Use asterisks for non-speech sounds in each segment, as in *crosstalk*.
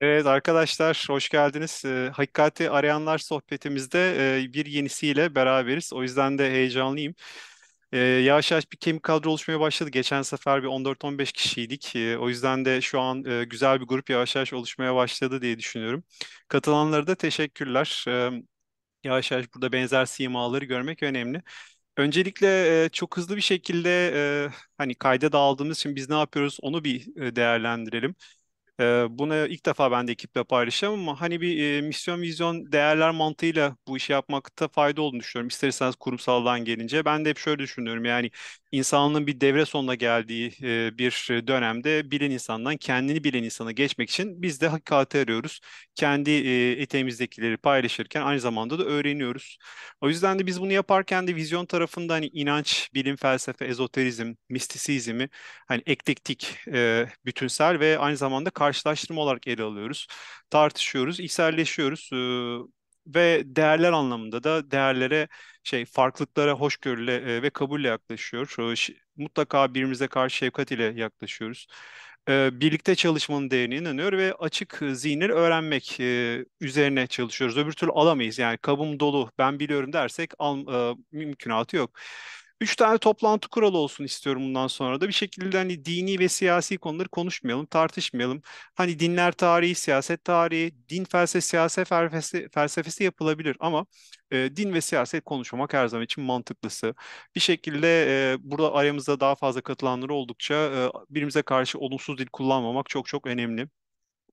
Evet arkadaşlar hoş geldiniz. Ee, Hakikati arayanlar sohbetimizde e, bir yenisiyle beraberiz. O yüzden de heyecanlıyım. Ee, yavaş yavaş bir kemik kadro oluşmaya başladı. Geçen sefer bir 14-15 kişiydik. Ee, o yüzden de şu an e, güzel bir grup yavaş yavaş oluşmaya başladı diye düşünüyorum. Katılanlara da teşekkürler. Ee, yavaş yavaş burada benzer simaları görmek önemli. Öncelikle e, çok hızlı bir şekilde e, hani kayda da aldığımız için biz ne yapıyoruz onu bir e, değerlendirelim. E, bunu ilk defa ben de ekiple paylaşacağım ama hani bir e, misyon, vizyon, değerler mantığıyla bu işi yapmakta fayda olduğunu düşünüyorum. İsterseniz kurumsaldan gelince. Ben de hep şöyle düşünüyorum yani insanlığın bir devre sonuna geldiği e, bir dönemde bilen insandan kendini bilen insana geçmek için biz de hakikati arıyoruz. Kendi e, eteğimizdekileri paylaşırken aynı zamanda da öğreniyoruz. O yüzden de biz bunu yaparken de vizyon tarafında hani inanç, bilim, felsefe, ezoterizm, mistisizmi hani eklektik, e, bütünsel ve aynı zamanda karşılaştırma olarak ele alıyoruz. Tartışıyoruz, içselleşiyoruz ve değerler anlamında da değerlere şey farklılıklara hoşgörüyle ve kabulle yaklaşıyor. Mutlaka birbirimize karşı şefkat ile yaklaşıyoruz. E, birlikte çalışmanın değerine inanıyor ve açık e, zihinleri öğrenmek e, üzerine çalışıyoruz. Öbür türlü alamayız yani kabım dolu ben biliyorum dersek al, e, mümkünatı yok. Üç tane toplantı kuralı olsun istiyorum bundan sonra da. Bir şekilde hani dini ve siyasi konuları konuşmayalım, tartışmayalım. Hani dinler tarihi, siyaset tarihi, din felsefesi, siyaset felsefesi, felsefesi yapılabilir ama e, din ve siyaset konuşmamak her zaman için mantıklısı. Bir şekilde e, burada aramızda daha fazla katılanları oldukça e, birimize karşı olumsuz dil kullanmamak çok çok önemli.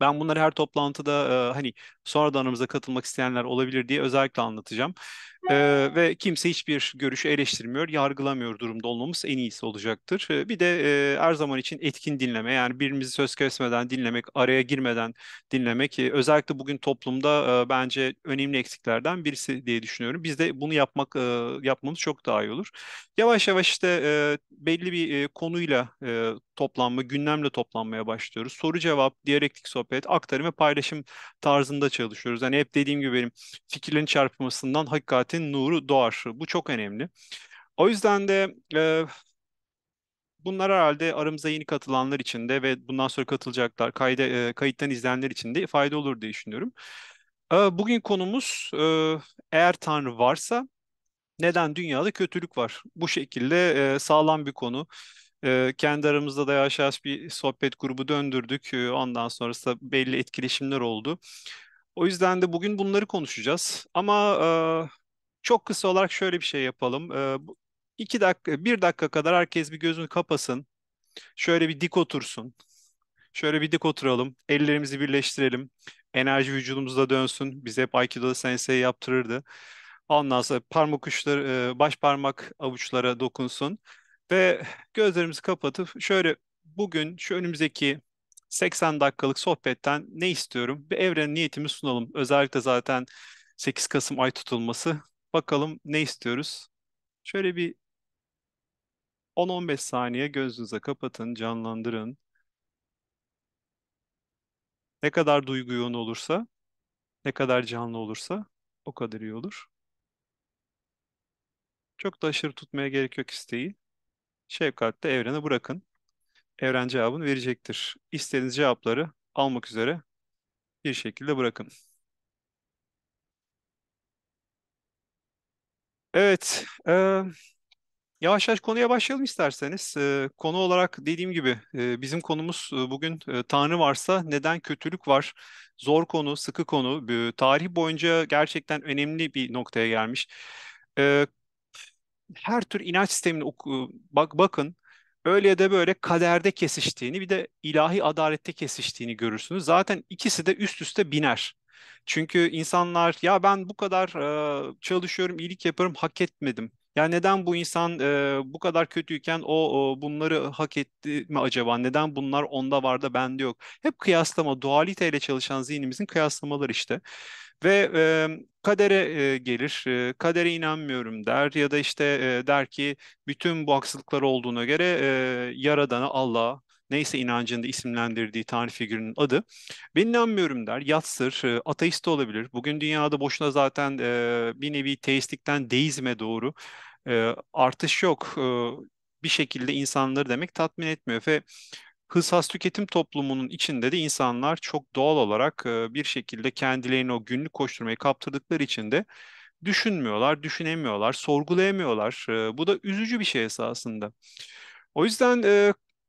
Ben bunları her toplantıda e, hani sonradan aramıza katılmak isteyenler olabilir diye özellikle anlatacağım. Ee, ve kimse hiçbir görüşü eleştirmiyor, yargılamıyor durumda olmamız en iyisi olacaktır. bir de e, her zaman için etkin dinleme, yani birimizi söz kesmeden dinlemek, araya girmeden dinlemek, e, özellikle bugün toplumda e, bence önemli eksiklerden birisi diye düşünüyorum. Biz de bunu yapmak e, yapmamız çok daha iyi olur. Yavaş yavaş işte e, belli bir e, konuyla e, toplanma, gündemle toplanmaya başlıyoruz. Soru cevap, diyalektik sohbet, aktarım ve paylaşım tarzında çalışıyoruz. Yani hep dediğim gibi benim fikirlerin çarpmasından hakikaten siyasetin nuru doğar. Bu çok önemli. O yüzden de e, bunlar herhalde aramıza yeni katılanlar için de ve bundan sonra katılacaklar, kayda, e, kayıttan izleyenler için de fayda olur diye düşünüyorum. E, bugün konumuz e, eğer Tanrı varsa neden dünyada kötülük var? Bu şekilde e, sağlam bir konu. E, kendi aramızda da yavaş bir sohbet grubu döndürdük. E, ondan sonrası da belli etkileşimler oldu. O yüzden de bugün bunları konuşacağız. Ama e, çok kısa olarak şöyle bir şey yapalım. Ee, iki dakika, bir dakika kadar herkes bir gözünü kapasın. Şöyle bir dik otursun. Şöyle bir dik oturalım. Ellerimizi birleştirelim. Enerji vücudumuzda dönsün. Biz hep Aikido'da sensei yaptırırdı. Ondan sonra parmak uçları, e, baş parmak avuçlara dokunsun. Ve gözlerimizi kapatıp şöyle bugün şu önümüzdeki 80 dakikalık sohbetten ne istiyorum? Bir evrene niyetimi sunalım. Özellikle zaten 8 Kasım ay tutulması Bakalım ne istiyoruz? Şöyle bir 10-15 saniye gözünüze kapatın, canlandırın. Ne kadar duygu yoğun olursa, ne kadar canlı olursa o kadar iyi olur. Çok da aşırı tutmaya gerek yok isteği. Şefkatle evrene bırakın. Evren cevabını verecektir. İstediğiniz cevapları almak üzere bir şekilde bırakın. Evet, e, yavaş yavaş konuya başlayalım isterseniz. E, konu olarak dediğim gibi e, bizim konumuz e, bugün e, Tanrı varsa neden kötülük var? Zor konu, sıkı konu. E, tarih boyunca gerçekten önemli bir noktaya gelmiş. E, her tür inanç sistemine oku, bak bakın öyle ya da böyle kaderde kesiştiğini bir de ilahi adalette kesiştiğini görürsünüz. Zaten ikisi de üst üste biner. Çünkü insanlar ya ben bu kadar e, çalışıyorum, iyilik yaparım, hak etmedim. Ya neden bu insan e, bu kadar kötüyken o, o bunları hak etti mi acaba? Neden bunlar onda var da bende yok? Hep kıyaslama, dualiteyle çalışan zihnimizin kıyaslamaları işte. Ve e, kadere e, gelir, e, kadere inanmıyorum der ya da işte e, der ki bütün bu haksızlıklar olduğuna göre e, Yaradan'a, Allah'a neyse inancında isimlendirdiği tanrı figürünün adı. Ben inanmıyorum der, yatsır, e, ateist olabilir. Bugün dünyada boşuna zaten e, bir nevi teistlikten deizme doğru e, artış yok. E, bir şekilde insanları demek tatmin etmiyor ve hızhas tüketim toplumunun içinde de insanlar çok doğal olarak e, bir şekilde kendilerini o günlük koşturmayı kaptırdıkları için de düşünmüyorlar, düşünemiyorlar, sorgulayamıyorlar. E, bu da üzücü bir şey esasında. O yüzden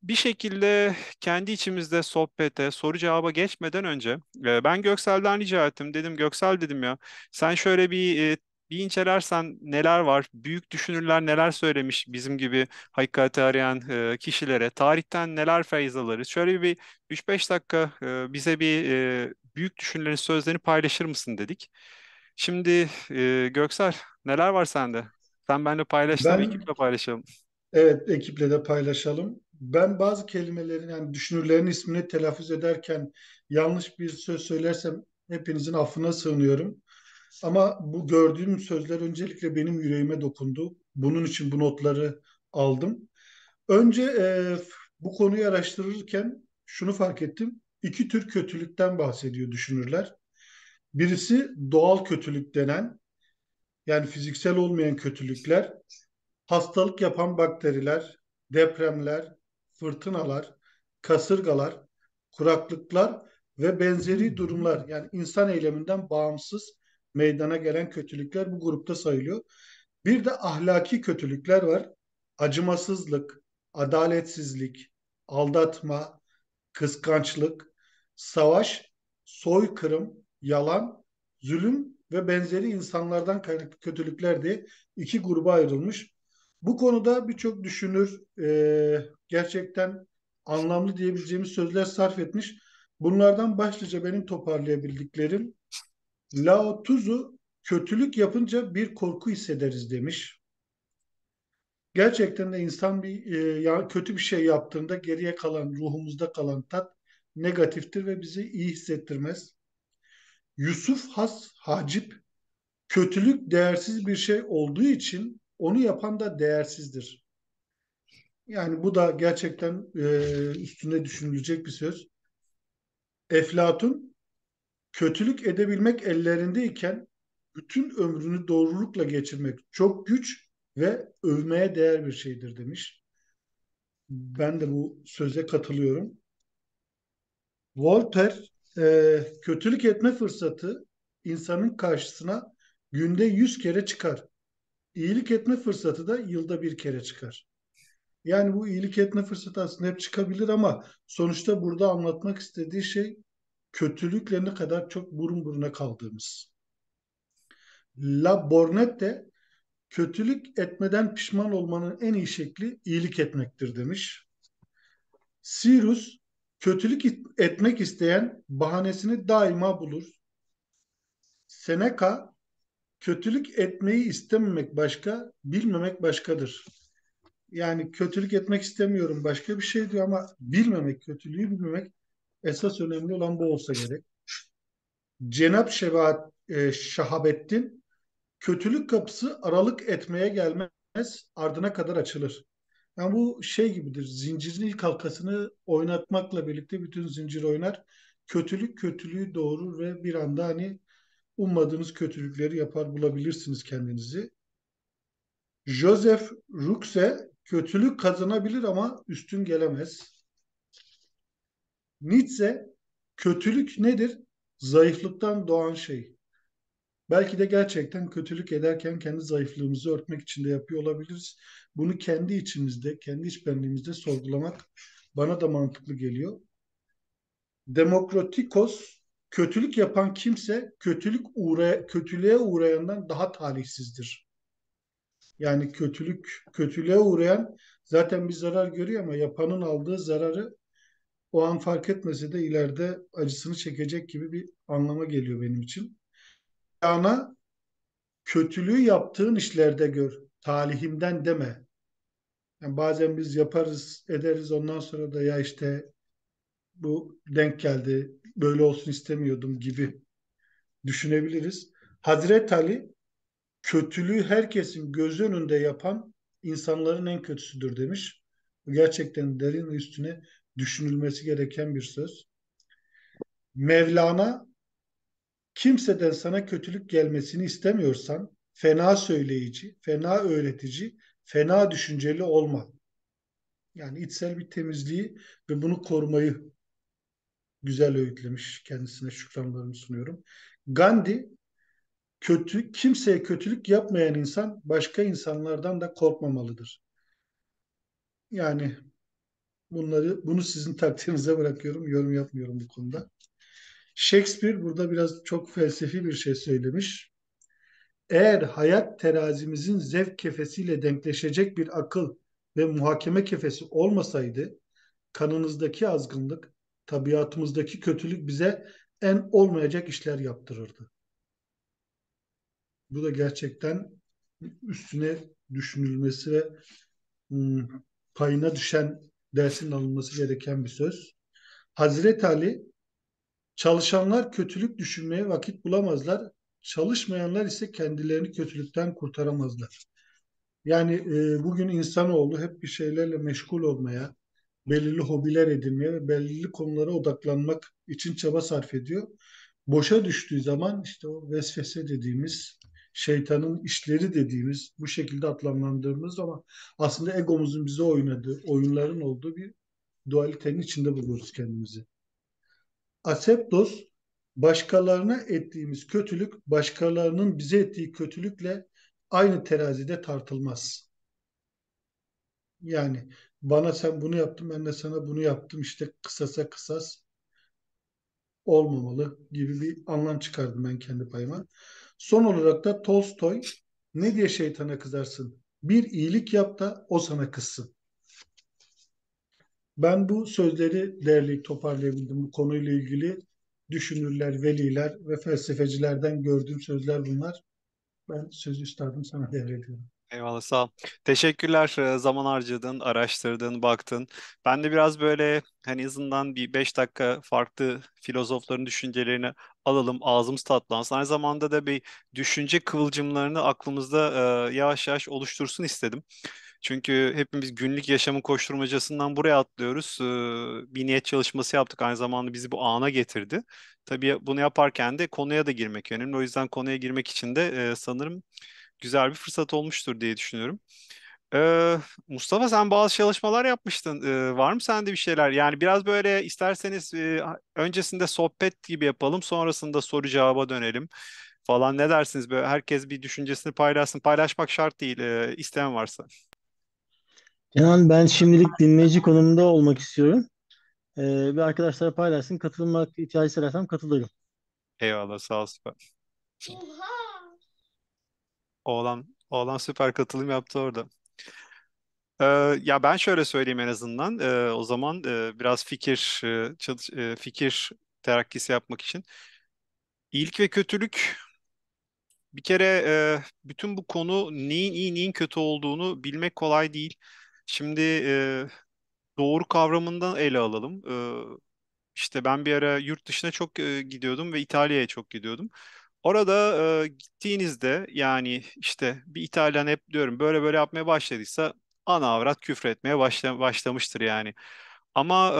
bir şekilde kendi içimizde sohbete, soru cevaba geçmeden önce e, ben Göksel'den rica ettim. Dedim Göksel dedim ya sen şöyle bir e, bir incelersen neler var, büyük düşünürler neler söylemiş bizim gibi hakikati arayan e, kişilere, tarihten neler feyz alırız. Şöyle bir 3-5 dakika bize bir büyük düşünürlerin sözlerini paylaşır mısın dedik. Şimdi e, Göksel neler var sende? Sen benimle paylaş, ben, ekiple paylaşalım. Evet, ekiple de paylaşalım ben bazı kelimelerin yani düşünürlerin ismini telaffuz ederken yanlış bir söz söylersem hepinizin affına sığınıyorum. Ama bu gördüğüm sözler öncelikle benim yüreğime dokundu. Bunun için bu notları aldım. Önce e, bu konuyu araştırırken şunu fark ettim. İki tür kötülükten bahsediyor düşünürler. Birisi doğal kötülük denen yani fiziksel olmayan kötülükler, hastalık yapan bakteriler, depremler, fırtınalar, kasırgalar, kuraklıklar ve benzeri hmm. durumlar yani insan eyleminden bağımsız meydana gelen kötülükler bu grupta sayılıyor. Bir de ahlaki kötülükler var. Acımasızlık, adaletsizlik, aldatma, kıskançlık, savaş, soykırım, yalan, zulüm ve benzeri insanlardan kaynaklı kötülükler diye iki gruba ayrılmış. Bu konuda birçok düşünür, e, gerçekten anlamlı diyebileceğimiz sözler sarf etmiş. Bunlardan başlıca benim toparlayabildiklerim Lao Tzu kötülük yapınca bir korku hissederiz demiş. Gerçekten de insan bir e, kötü bir şey yaptığında geriye kalan ruhumuzda kalan tat negatiftir ve bizi iyi hissettirmez. Yusuf Has Hacip kötülük değersiz bir şey olduğu için onu yapan da değersizdir. Yani bu da gerçekten e, üstüne düşünülecek bir söz. Eflatun kötülük edebilmek ellerindeyken bütün ömrünü doğrulukla geçirmek çok güç ve övmeye değer bir şeydir demiş. Ben de bu söze katılıyorum. Voltaire e, kötülük etme fırsatı insanın karşısına günde yüz kere çıkar. İyilik etme fırsatı da yılda bir kere çıkar. Yani bu iyilik etme fırsatı aslında hep çıkabilir ama sonuçta burada anlatmak istediği şey kötülükle ne kadar çok burun buruna kaldığımız. La Bornette kötülük etmeden pişman olmanın en iyi şekli iyilik etmektir demiş. Sirus kötülük etmek isteyen bahanesini daima bulur. Seneca kötülük etmeyi istememek başka, bilmemek başkadır yani kötülük etmek istemiyorum başka bir şey diyor ama bilmemek, kötülüğü bilmemek esas önemli olan bu olsa gerek. Cenab Şevaat e, Şahabettin kötülük kapısı aralık etmeye gelmez ardına kadar açılır. Yani bu şey gibidir zincirin ilk halkasını oynatmakla birlikte bütün zincir oynar. Kötülük kötülüğü doğurur ve bir anda hani ummadığınız kötülükleri yapar bulabilirsiniz kendinizi. Joseph Ruxe Kötülük kazanabilir ama üstün gelemez. Nietzsche kötülük nedir? Zayıflıktan doğan şey. Belki de gerçekten kötülük ederken kendi zayıflığımızı örtmek için de yapıyor olabiliriz. Bunu kendi içimizde, kendi iç benliğimizde sorgulamak bana da mantıklı geliyor. Demokratikos kötülük yapan kimse kötülük uğraya, kötülüğe uğrayandan daha talihsizdir yani kötülük, kötülüğe uğrayan zaten bir zarar görüyor ama yapanın aldığı zararı o an fark etmese de ileride acısını çekecek gibi bir anlama geliyor benim için. Yana kötülüğü yaptığın işlerde gör, talihimden deme. Yani bazen biz yaparız, ederiz ondan sonra da ya işte bu denk geldi, böyle olsun istemiyordum gibi düşünebiliriz. Hazreti Ali kötülüğü herkesin gözü önünde yapan insanların en kötüsüdür demiş. Bu gerçekten derin üstüne düşünülmesi gereken bir söz. Mevlana kimseden sana kötülük gelmesini istemiyorsan fena söyleyici, fena öğretici, fena düşünceli olma. Yani içsel bir temizliği ve bunu korumayı güzel öğütlemiş. Kendisine şükranlarımı sunuyorum. Gandhi kötü kimseye kötülük yapmayan insan başka insanlardan da korkmamalıdır. Yani bunları bunu sizin *laughs* takdirinize bırakıyorum. Yorum yapmıyorum bu konuda. Shakespeare burada biraz çok felsefi bir şey söylemiş. Eğer hayat terazimizin zevk kefesiyle denkleşecek bir akıl ve muhakeme kefesi olmasaydı kanınızdaki azgınlık, tabiatımızdaki kötülük bize en olmayacak işler yaptırırdı. Bu da gerçekten üstüne düşünülmesi ve ıı, payına düşen dersin alınması gereken bir söz. Hazreti Ali çalışanlar kötülük düşünmeye vakit bulamazlar. Çalışmayanlar ise kendilerini kötülükten kurtaramazlar. Yani e, bugün insanoğlu hep bir şeylerle meşgul olmaya, belirli hobiler edinmeye ve belirli konulara odaklanmak için çaba sarf ediyor. Boşa düştüğü zaman işte o vesvese dediğimiz şeytanın işleri dediğimiz bu şekilde adlandırdığımız ama aslında egomuzun bize oynadığı oyunların olduğu bir dualitenin içinde buluruz kendimizi. Aseptos başkalarına ettiğimiz kötülük başkalarının bize ettiği kötülükle aynı terazide tartılmaz. Yani bana sen bunu yaptın ben de sana bunu yaptım işte kısasa kısas olmamalı gibi bir anlam çıkardım ben kendi payıma. Son olarak da Tolstoy ne diye şeytana kızarsın? Bir iyilik yap da o sana kızsın. Ben bu sözleri değerli toparlayabildim. Bu konuyla ilgili düşünürler, veliler ve felsefecilerden gördüğüm sözler bunlar. Ben söz üstadım sana devrediyorum. Eyvallah sağ ol. Teşekkürler zaman harcadın, araştırdın, baktın. Ben de biraz böyle hani hızından bir 5 dakika farklı filozofların düşüncelerini alalım, ağzımız tatlansın. Aynı zamanda da bir düşünce kıvılcımlarını aklımızda e, yavaş yavaş oluştursun istedim. Çünkü hepimiz günlük yaşamın koşturmacasından buraya atlıyoruz. E, bir niyet çalışması yaptık aynı zamanda bizi bu ana getirdi. Tabii bunu yaparken de konuya da girmek önemli. O yüzden konuya girmek için de e, sanırım güzel bir fırsat olmuştur diye düşünüyorum. Ee, Mustafa sen bazı çalışmalar yapmıştın. Ee, var mı sende bir şeyler? Yani biraz böyle isterseniz e, öncesinde sohbet gibi yapalım, sonrasında soru cevaba dönelim falan. Ne dersiniz? Böyle herkes bir düşüncesini paylaşsın. Paylaşmak şart değil, e, isteyen varsa. Kenan ben şimdilik dinleyici konumunda olmak istiyorum. Ee, bir arkadaşlara paylaşsın. Katılmak ihtiyacı hissedersem katılırım. Eyvallah, sağ ol süper. Oha! Oğlan, oğlan süper katılım yaptı orada. Ee, ya ben şöyle söyleyeyim en azından. Ee, o zaman e, biraz fikir e, çalış, e, fikir terakkisi yapmak için. İyilik ve kötülük bir kere e, bütün bu konu neyin iyi neyin kötü olduğunu bilmek kolay değil. Şimdi e, doğru kavramından ele alalım. E, işte ben bir ara yurt dışına çok e, gidiyordum ve İtalya'ya çok gidiyordum. Orada e, gittiğinizde yani işte bir İtalyan hep diyorum böyle böyle yapmaya başladıysa ana avrat küfür etmeye başla, başlamıştır yani. Ama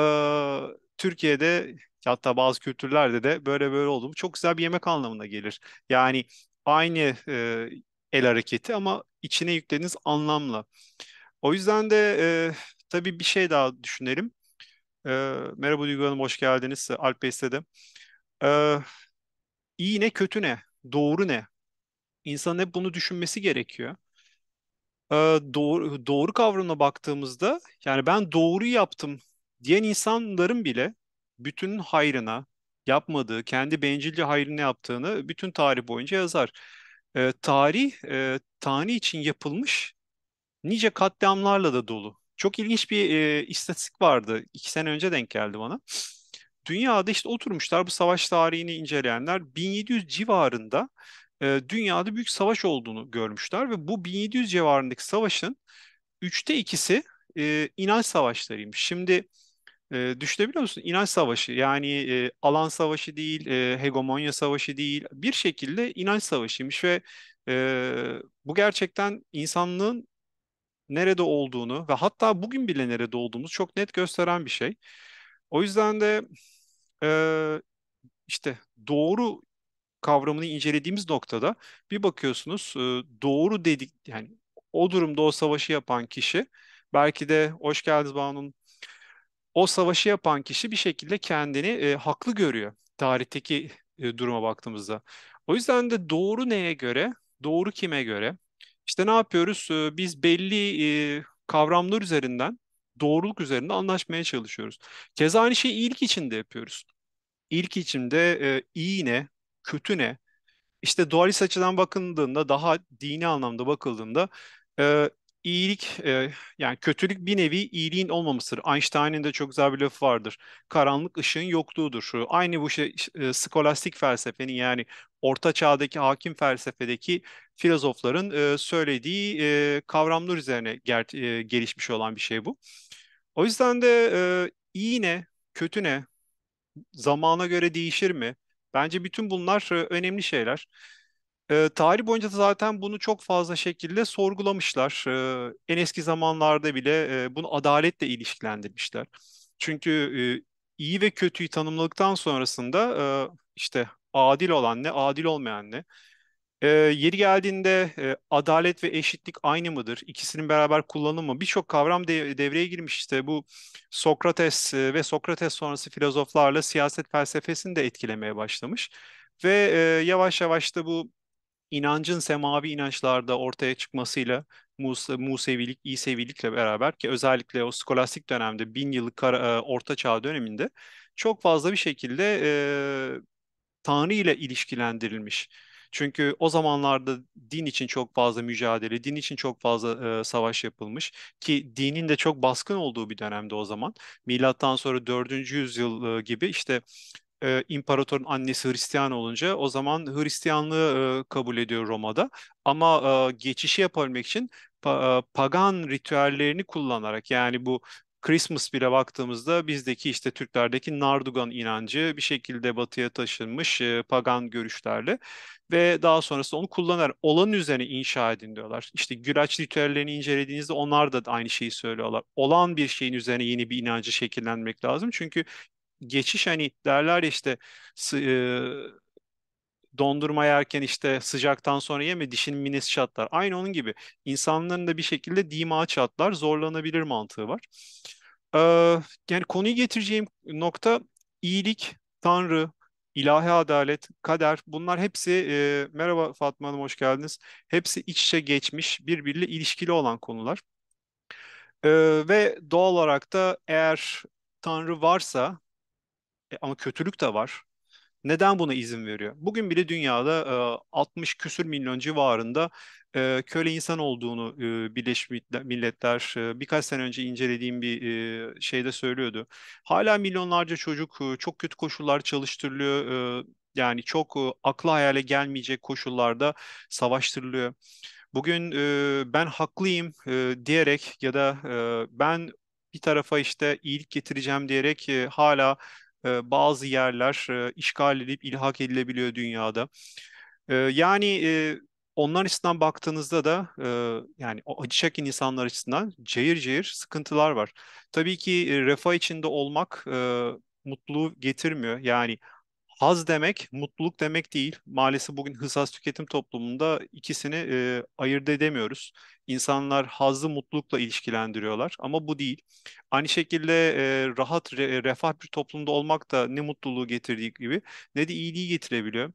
e, Türkiye'de hatta bazı kültürlerde de böyle böyle oldu. Çok güzel bir yemek anlamına gelir. Yani aynı e, el hareketi ama içine yüklediğiniz anlamla. O yüzden de e, tabii bir şey daha düşünelim. E, merhaba Duygu Hanım, hoş geldiniz Alp Bey'se E, iyi ne kötü ne, doğru ne? İnsanın hep bunu düşünmesi gerekiyor. Ee, doğru, doğru kavramına baktığımızda yani ben doğru yaptım diyen insanların bile bütün hayrına yapmadığı, kendi bencilce hayrını yaptığını bütün tarih boyunca yazar. Ee, tarih e, tani için yapılmış nice katliamlarla da dolu. Çok ilginç bir e, istatistik vardı. iki sene önce denk geldi bana dünyada işte oturmuşlar bu savaş tarihini inceleyenler 1700 civarında e, dünyada büyük savaş olduğunu görmüşler ve bu 1700 civarındaki savaşın üçte ikisi e, inanç savaşlarıymış. Şimdi e, düşünebiliyor musun? İnanç savaşı yani e, alan savaşı değil, e, hegemonya savaşı değil bir şekilde inanç savaşıymış ve e, bu gerçekten insanlığın nerede olduğunu ve hatta bugün bile nerede olduğumuzu çok net gösteren bir şey. O yüzden de e, işte doğru kavramını incelediğimiz noktada bir bakıyorsunuz e, doğru dedik yani o durumda o savaşı yapan kişi belki de hoş geldiniz bana'nın o savaşı yapan kişi bir şekilde kendini e, haklı görüyor tarihteki e, duruma baktığımızda. O yüzden de doğru neye göre, doğru kime göre? İşte ne yapıyoruz? E, biz belli e, kavramlar üzerinden doğruluk üzerinde anlaşmaya çalışıyoruz. Keza aynı şeyi iyilik için de yapıyoruz. İyilik için de e, iyi ne, kötü ne? İşte dualist açıdan bakıldığında, daha dini anlamda bakıldığında e, iyilik e, yani kötülük bir nevi iyiliğin olmamasıdır. Einstein'in de çok güzel bir lafı vardır. Karanlık ışığın yokluğudur. Şu aynı bu şey e, skolastik felsefenin yani orta çağdaki hakim felsefedeki filozofların e, söylediği e, kavramlar üzerine ger- e, gelişmiş olan bir şey bu. O yüzden de e, iyi ne, kötü ne, zamana göre değişir mi? Bence bütün bunlar e, önemli şeyler. E, tarih boyunca da zaten bunu çok fazla şekilde sorgulamışlar. E, en eski zamanlarda bile e, bunu adaletle ilişkilendirmişler. Çünkü e, iyi ve kötüyü tanımladıktan sonrasında e, işte adil olan ne, adil olmayan ne? E, yeri geldiğinde e, adalet ve eşitlik aynı mıdır? İkisinin beraber kullanımı mı birçok kavram de, devreye girmiş işte bu Sokrates e, ve Sokrates sonrası filozoflarla siyaset felsefesini de etkilemeye başlamış ve e, yavaş yavaş da bu inancın semavi inançlarda ortaya çıkmasıyla Musa, Musevilik, İsevilikle beraber ki özellikle o skolastik dönemde bin yıllık kara, e, Orta Çağ döneminde çok fazla bir şekilde e, Tanrı ile ilişkilendirilmiş. Çünkü o zamanlarda din için çok fazla mücadele, din için çok fazla e, savaş yapılmış ki dinin de çok baskın olduğu bir dönemde o zaman. Milattan sonra 4. yüzyıl e, gibi işte e, imparatorun annesi Hristiyan olunca o zaman Hristiyanlığı e, kabul ediyor Roma'da. Ama e, geçişi yapabilmek için pa, e, pagan ritüellerini kullanarak yani bu Christmas bile baktığımızda bizdeki işte Türklerdeki Nardugan inancı bir şekilde batıya taşınmış e, pagan görüşlerle ve daha sonrasında onu kullanarak olan üzerine inşa edin diyorlar. İşte Gülaç ritüellerini incelediğinizde onlar da aynı şeyi söylüyorlar. Olan bir şeyin üzerine yeni bir inancı şekillenmek lazım. Çünkü geçiş hani derler işte e, dondurma yerken işte sıcaktan sonra yeme dişin minesi çatlar. Aynı onun gibi insanların da bir şekilde dima çatlar zorlanabilir mantığı var. Ee, yani konuyu getireceğim nokta iyilik, Tanrı, ilahi adalet, kader bunlar hepsi e, merhaba Fatma Hanım hoş geldiniz. Hepsi iç içe geçmiş, birbiriyle ilişkili olan konular. E, ve doğal olarak da eğer Tanrı varsa e, ama kötülük de var. Neden buna izin veriyor? Bugün bile dünyada 60 küsür milyon civarında köle insan olduğunu Birleşmiş Milletler birkaç sene önce incelediğim bir şeyde söylüyordu. Hala milyonlarca çocuk çok kötü koşullar çalıştırılıyor. Yani çok akla hayale gelmeyecek koşullarda savaştırılıyor. Bugün ben haklıyım diyerek ya da ben bir tarafa işte iyilik getireceğim diyerek hala e, bazı yerler e, işgal edip ilhak edilebiliyor dünyada. E, yani onlar açısından baktığınızda da yani acı çeken insanlar açısından cayır cayır sıkıntılar var. Tabii ki refah içinde olmak mutluluğu getirmiyor. Yani haz demek mutluluk demek değil. Maalesef bugün hızsız tüketim toplumunda ikisini e, ayırt edemiyoruz insanlar hazlı mutlulukla ilişkilendiriyorlar ama bu değil. Aynı şekilde e, rahat, re, refah bir toplumda olmak da ne mutluluğu getirdiği gibi ne de iyiliği getirebiliyor.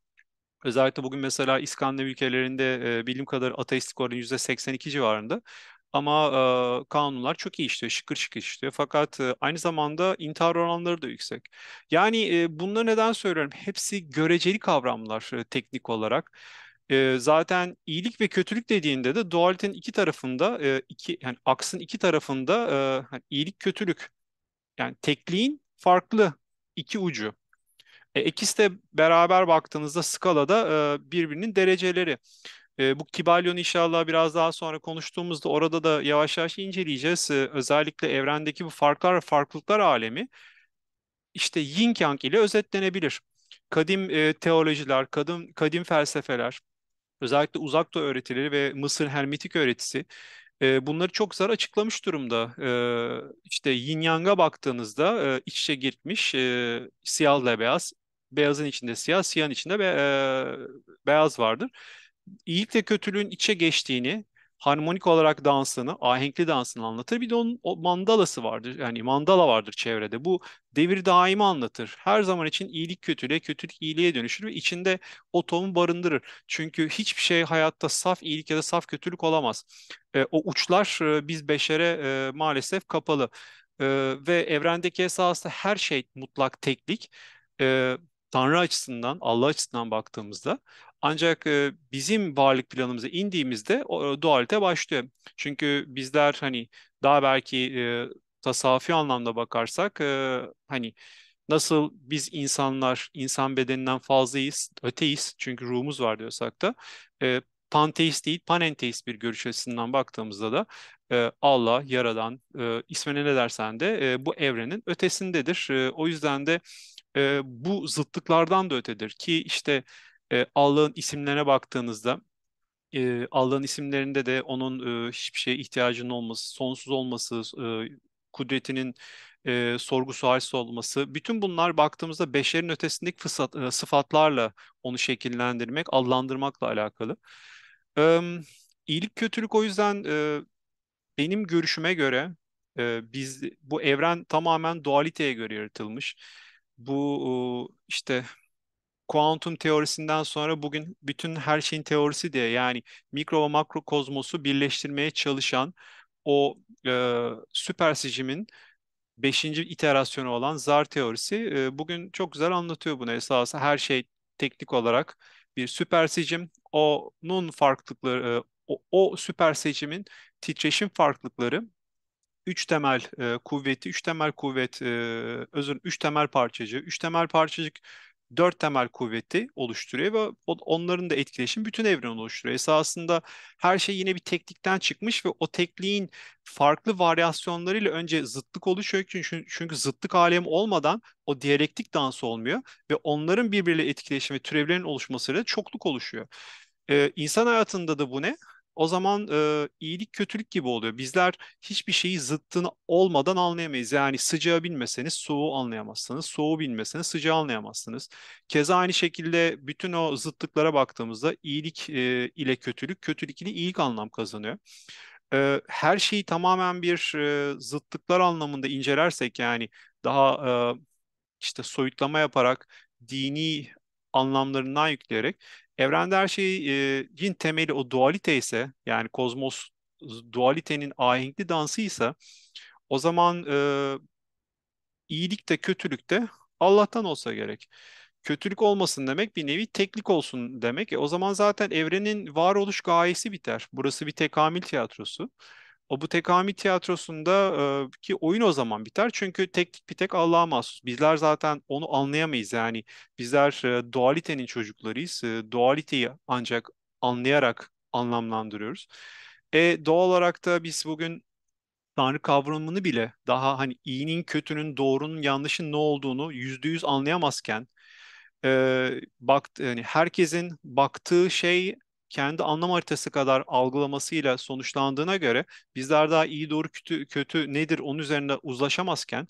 Özellikle bugün mesela İskandinav ülkelerinde e, bildiğim kadar ateistik oranı %82 civarında. Ama e, kanunlar çok iyi işliyor, şıkır şıkır işliyor. Fakat e, aynı zamanda intihar oranları da yüksek. Yani e, bunları neden söylüyorum? Hepsi göreceli kavramlar e, teknik olarak e, zaten iyilik ve kötülük dediğinde de dualitenin iki tarafında e, iki yani aksın iki tarafında e, hani iyilik kötülük yani tekliğin farklı iki ucu. E, ikisi de beraber baktığınızda skalada e, birbirinin dereceleri. E, bu Kibalyon'u inşallah biraz daha sonra konuştuğumuzda orada da yavaş yavaş inceleyeceğiz. E, özellikle evrendeki bu farklar ve farklılıklar alemi işte yin yang ile özetlenebilir. Kadim e, teolojiler, kadim, kadim felsefeler, Özellikle uzak doğu öğretileri ve Mısır hermetik öğretisi e, bunları çok zar açıklamış durumda. E, işte Yin Yang'a baktığınızda e, iç içe girmiş siyahla beyaz, beyazın içinde siyah, siyahın içinde beyaz vardır. İyilikle kötülüğün içe geçtiğini, harmonik olarak dansını, ahenkli dansını anlatır. Bir de onun o mandalası vardır. Yani mandala vardır çevrede. Bu devir daimi anlatır. Her zaman için iyilik kötülüğe, kötülük iyiliğe dönüşür ve içinde o tomu barındırır. Çünkü hiçbir şey hayatta saf iyilik ya da saf kötülük olamaz. E, o uçlar e, biz beşere e, maalesef kapalı. E, ve evrendeki esasda her şey mutlak teklik. E, Tanrı açısından, Allah açısından baktığımızda ancak e, bizim varlık planımıza indiğimizde o, dualite başlıyor. Çünkü bizler hani daha belki e, tasavvufi anlamda bakarsak e, hani nasıl biz insanlar insan bedeninden fazlayız, öteyiz çünkü ruhumuz var diyorsak da e, panteist değil panenteist bir görüş açısından baktığımızda da e, Allah, Yaradan, e, ismine ne dersen de e, bu evrenin ötesindedir. E, o yüzden de e, bu zıtlıklardan da ötedir ki işte e, Allah'ın isimlerine baktığınızda e, Allah'ın isimlerinde de onun e, hiçbir şeye ihtiyacının olması, sonsuz olması, e, kudretinin e, sorgusu halsiz olması. Bütün bunlar baktığımızda beşerin ötesindeki fısat, e, sıfatlarla onu şekillendirmek, adlandırmakla alakalı. E, iyilik kötülük o yüzden e, benim görüşüme göre e, biz bu evren tamamen dualiteye göre yaratılmış. Bu e, işte kuantum teorisinden sonra bugün bütün her şeyin teorisi diye yani mikro ve makro kozmosu birleştirmeye çalışan o e, süper sijimin 5. iterasyonu olan zar teorisi e, bugün çok güzel anlatıyor bunu esası her şey teknik olarak bir süper sicim onun farklılıkları e, o, o süper sicimin titreşim farklılıkları üç temel e, kuvveti, üç temel kuvvet, e, özür üç temel parçacık, üç temel parçacık dört temel kuvveti oluşturuyor ve onların da etkileşim bütün evreni oluşturuyor. Esasında her şey yine bir teklikten çıkmış ve o tekliğin farklı varyasyonlarıyla önce zıtlık oluşuyor çünkü, çünkü zıtlık alemi olmadan o diyalektik dans olmuyor ve onların birbiriyle etkileşimi türevlerin oluşmasıyla çokluk oluşuyor. Ee, insan hayatında da bu ne? o zaman e, iyilik kötülük gibi oluyor. Bizler hiçbir şeyi zıttını olmadan anlayamayız. Yani sıcağı bilmeseniz soğuğu anlayamazsınız, soğuğu bilmeseniz sıcağı anlayamazsınız. Keza aynı şekilde bütün o zıtlıklara baktığımızda iyilik e, ile kötülük, kötülük ile iyilik anlam kazanıyor. E, her şeyi tamamen bir e, zıtlıklar anlamında incelersek yani daha e, işte soyutlama yaparak dini anlamlarından yükleyerek Evrende her şeyin e, temeli o dualite ise yani kozmos dualitenin ahenkli dansı ise o zaman e, iyilik de kötülük de Allah'tan olsa gerek. Kötülük olmasın demek bir nevi teklik olsun demek. E, o zaman zaten evrenin varoluş gayesi biter. Burası bir tekamül tiyatrosu. Bu Abutecami Tiyatrosu'nda e, ki oyun o zaman biter. Çünkü tek bir tek Allah'a mahsus. Bizler zaten onu anlayamayız. Yani bizler e, dualitenin çocuklarıyız. E, dualiteyi ancak anlayarak anlamlandırıyoruz. E, doğal olarak da biz bugün Tanrı kavramını bile daha hani iyinin, kötünün, doğrunun, yanlışın ne olduğunu yüzde yüz anlayamazken e, bakt, yani herkesin baktığı şey kendi anlam haritası kadar algılamasıyla sonuçlandığına göre bizler daha iyi doğru kötü, kötü nedir onun üzerinde uzlaşamazken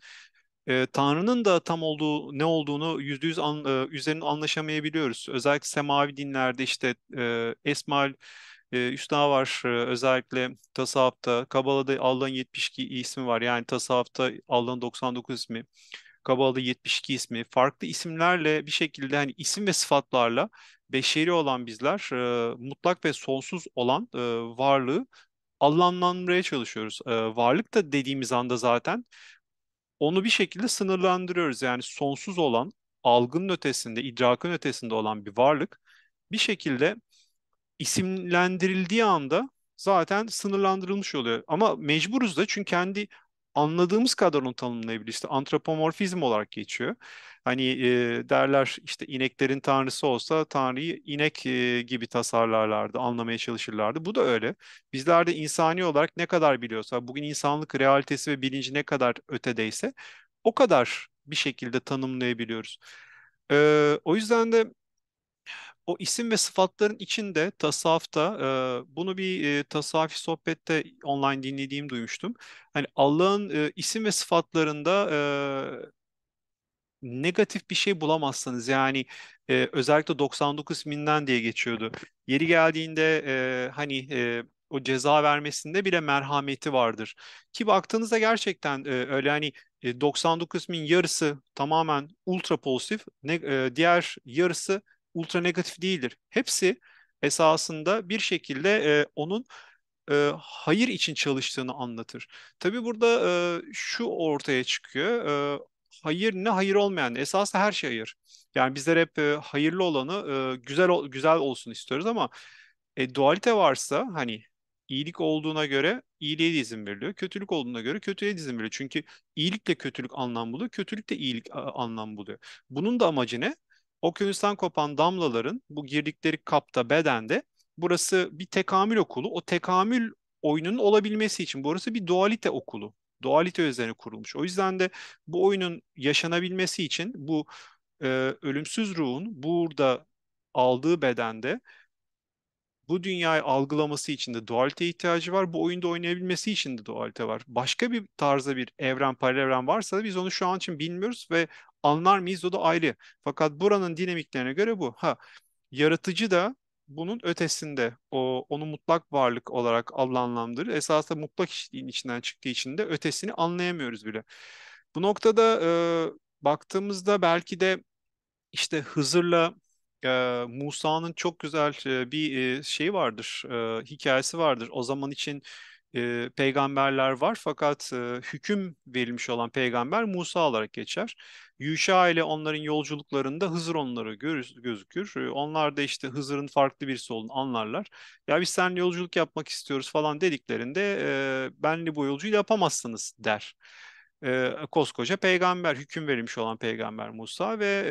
e, Tanrı'nın da tam olduğu ne olduğunu yüzde yüz an, e, üzerine anlaşamayabiliyoruz. Özellikle semavi dinlerde işte e, Esmail e, Üstad var e, özellikle tasavvufta. Kabala'da Allah'ın 72 ismi var. Yani tasavvufta Allah'ın 99 ismi. Kabala'da 72 ismi. Farklı isimlerle bir şekilde hani isim ve sıfatlarla beşeri olan bizler e, mutlak ve sonsuz olan e, varlığı anlamlandırmaya çalışıyoruz. E, varlık da dediğimiz anda zaten onu bir şekilde sınırlandırıyoruz. Yani sonsuz olan, algının ötesinde, idrakın ötesinde olan bir varlık bir şekilde isimlendirildiği anda zaten sınırlandırılmış oluyor. Ama mecburuz da çünkü kendi anladığımız kadar onu tanımlayabilir. İşte antropomorfizm olarak geçiyor. Hani e, derler işte ineklerin tanrısı olsa tanrıyı inek e, gibi tasarlarlardı, anlamaya çalışırlardı. Bu da öyle. Bizler de insani olarak ne kadar biliyorsa, bugün insanlık realitesi ve bilinci ne kadar ötedeyse o kadar bir şekilde tanımlayabiliyoruz. E, o yüzden de o isim ve sıfatların içinde tasavvufta e, bunu bir e, tasavvufi sohbette online dinlediğim duymuştum. Hani Allah'ın e, isim ve sıfatlarında e, negatif bir şey bulamazsınız. Yani e, özellikle 99 isminden diye geçiyordu. Yeri geldiğinde e, hani e, o ceza vermesinde bile merhameti vardır. Ki baktığınızda gerçekten e, öyle hani 99 e, bin yarısı tamamen ultra pozitif, ne, e, diğer yarısı ultra negatif değildir. Hepsi esasında bir şekilde e, onun e, hayır için çalıştığını anlatır. Tabi burada e, şu ortaya çıkıyor. E, hayır ne hayır olmayan. Esasında her şey hayır. Yani bizler hep e, hayırlı olanı e, güzel güzel olsun istiyoruz ama e, dualite varsa hani iyilik olduğuna göre iyiliğe de izin veriliyor. Kötülük olduğuna göre kötülüğe de izin veriliyor. Çünkü iyilikle kötülük anlam buluyor, kötülük de iyilik e, anlam buluyor. Bunun da amacı ne? Okyanus'tan kopan damlaların bu girdikleri kapta bedende burası bir tekamül okulu. O tekamül oyunun olabilmesi için burası bir dualite okulu. Dualite üzerine kurulmuş. O yüzden de bu oyunun yaşanabilmesi için bu e, ölümsüz ruhun burada aldığı bedende bu dünyayı algılaması için de dualite ihtiyacı var. Bu oyunda oynayabilmesi için de dualite var. Başka bir tarzda bir evren, paralel evren varsa da biz onu şu an için bilmiyoruz ve anlar mıyız o da ayrı. Fakat buranın dinamiklerine göre bu. Ha yaratıcı da bunun ötesinde o onu mutlak varlık olarak adlandırır. Esasında mutlak işliğin içinden çıktığı için de ötesini anlayamıyoruz bile. Bu noktada e, baktığımızda belki de işte Hızır'la e, Musa'nın çok güzel e, bir e, şey vardır, e, hikayesi vardır. O zaman için e, peygamberler var fakat e, hüküm verilmiş olan peygamber Musa olarak geçer. Yuşa ile onların yolculuklarında Hızır onlara göz, gözükür. onlar da işte Hızır'ın farklı birisi olduğunu anlarlar. Ya biz seninle yolculuk yapmak istiyoruz falan dediklerinde e, benli bu yolculuğu yapamazsınız der. E, koskoca peygamber, hüküm verilmiş olan peygamber Musa ve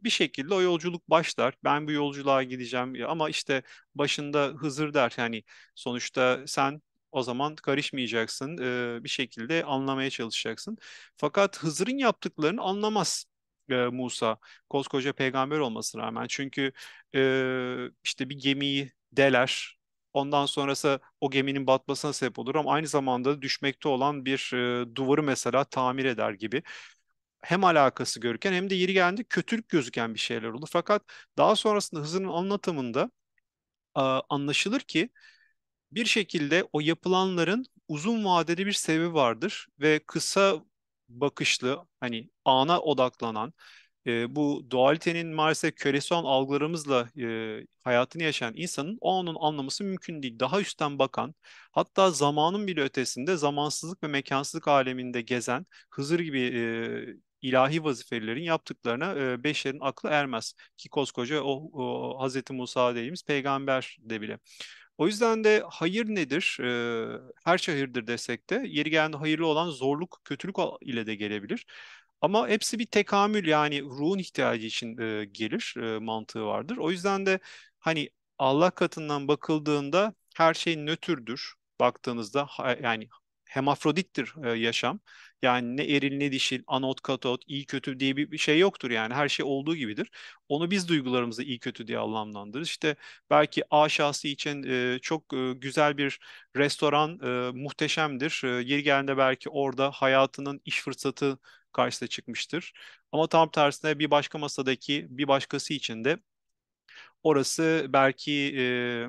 e, bir şekilde o yolculuk başlar. Ben bu yolculuğa gideceğim ama işte başında Hızır der yani sonuçta sen o zaman karışmayacaksın, e, bir şekilde anlamaya çalışacaksın. Fakat Hızır'ın yaptıklarını anlamaz e, Musa, koskoca peygamber olmasına rağmen. Çünkü e, işte bir gemiyi deler, Ondan sonrası o geminin batmasına sebep olur ama aynı zamanda düşmekte olan bir e, duvarı mesela tamir eder gibi. Hem alakası görüken hem de yeri geldi kötülük gözüken bir şeyler olur. Fakat daha sonrasında Hızır'ın anlatımında e, anlaşılır ki bir şekilde o yapılanların uzun vadeli bir sebebi vardır ve kısa bakışlı hani ana odaklanan e, bu dualitenin, maalesef kölesi olan algılarımızla e, hayatını yaşayan insanın o anın anlaması mümkün değil. Daha üstten bakan hatta zamanın bile ötesinde zamansızlık ve mekansızlık aleminde gezen Hızır gibi e, ilahi vazifelerin yaptıklarına e, beşerin aklı ermez. Ki koskoca o, o Hazreti Musa dediğimiz peygamber de bile. O yüzden de hayır nedir? Ee, her şey hayırdır desek de yeri geldiğinde hayırlı olan zorluk, kötülük ile de gelebilir. Ama hepsi bir tekamül yani ruhun ihtiyacı için e, gelir e, mantığı vardır. O yüzden de hani Allah katından bakıldığında her şey nötrdür baktığınızda yani hemafrodittir e, yaşam. Yani ne eril ne dişil, anot katot, iyi kötü diye bir şey yoktur yani. Her şey olduğu gibidir. Onu biz duygularımızı iyi kötü diye anlamlandırırız. İşte belki A şahsı için e, çok e, güzel bir restoran e, muhteşemdir. E, yeri geldiğinde belki orada hayatının iş fırsatı karşısına çıkmıştır. Ama tam tersine bir başka masadaki bir başkası için de orası belki e,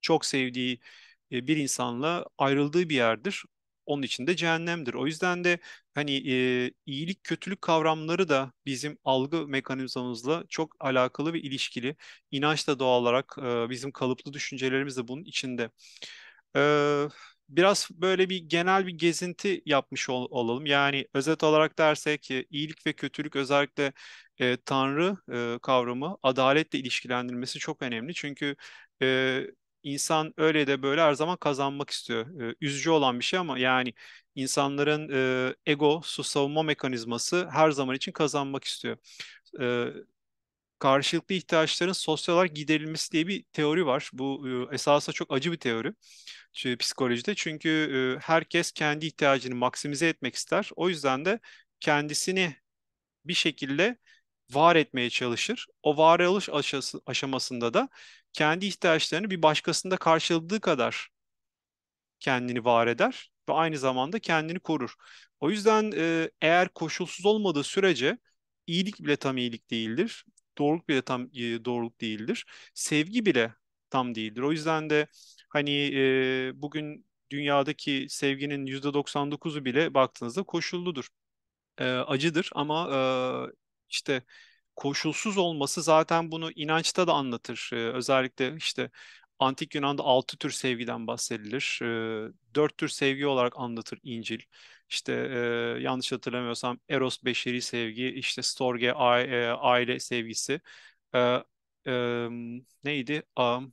çok sevdiği e, bir insanla ayrıldığı bir yerdir onun içinde cehennemdir. O yüzden de hani e, iyilik kötülük kavramları da bizim algı mekanizmamızla çok alakalı ve ilişkili. İnanç da doğal olarak e, bizim kalıplı düşüncelerimiz de bunun içinde. E, biraz böyle bir genel bir gezinti yapmış ol, olalım. Yani özet olarak dersek e, iyilik ve kötülük özellikle e, Tanrı e, kavramı adaletle ilişkilendirilmesi çok önemli. Çünkü e, insan öyle de böyle her zaman kazanmak istiyor. E, üzücü olan bir şey ama yani insanların e, su savunma mekanizması her zaman için kazanmak istiyor. E, karşılıklı ihtiyaçların sosyal olarak giderilmesi diye bir teori var. Bu e, esasında çok acı bir teori çünkü, psikolojide. Çünkü e, herkes kendi ihtiyacını maksimize etmek ister. O yüzden de kendisini bir şekilde var etmeye çalışır. O varoluş aşası, aşamasında da kendi ihtiyaçlarını bir başkasında karşıladığı kadar kendini var eder ve aynı zamanda kendini korur. O yüzden e, eğer koşulsuz olmadığı sürece iyilik bile tam iyilik değildir. Doğruluk bile tam e, doğruluk değildir. Sevgi bile tam değildir. O yüzden de hani e, bugün dünyadaki sevginin %99'u bile baktığınızda koşulludur. E, acıdır ama e, işte koşulsuz olması zaten bunu inançta da anlatır. Ee, özellikle işte Antik Yunan'da altı tür sevgiden bahsedilir. Ee, dört tür sevgi olarak anlatır İncil. İşte e, yanlış hatırlamıyorsam Eros beşeri sevgi, işte Storge aile sevgisi. Ee, e, neydi? Um,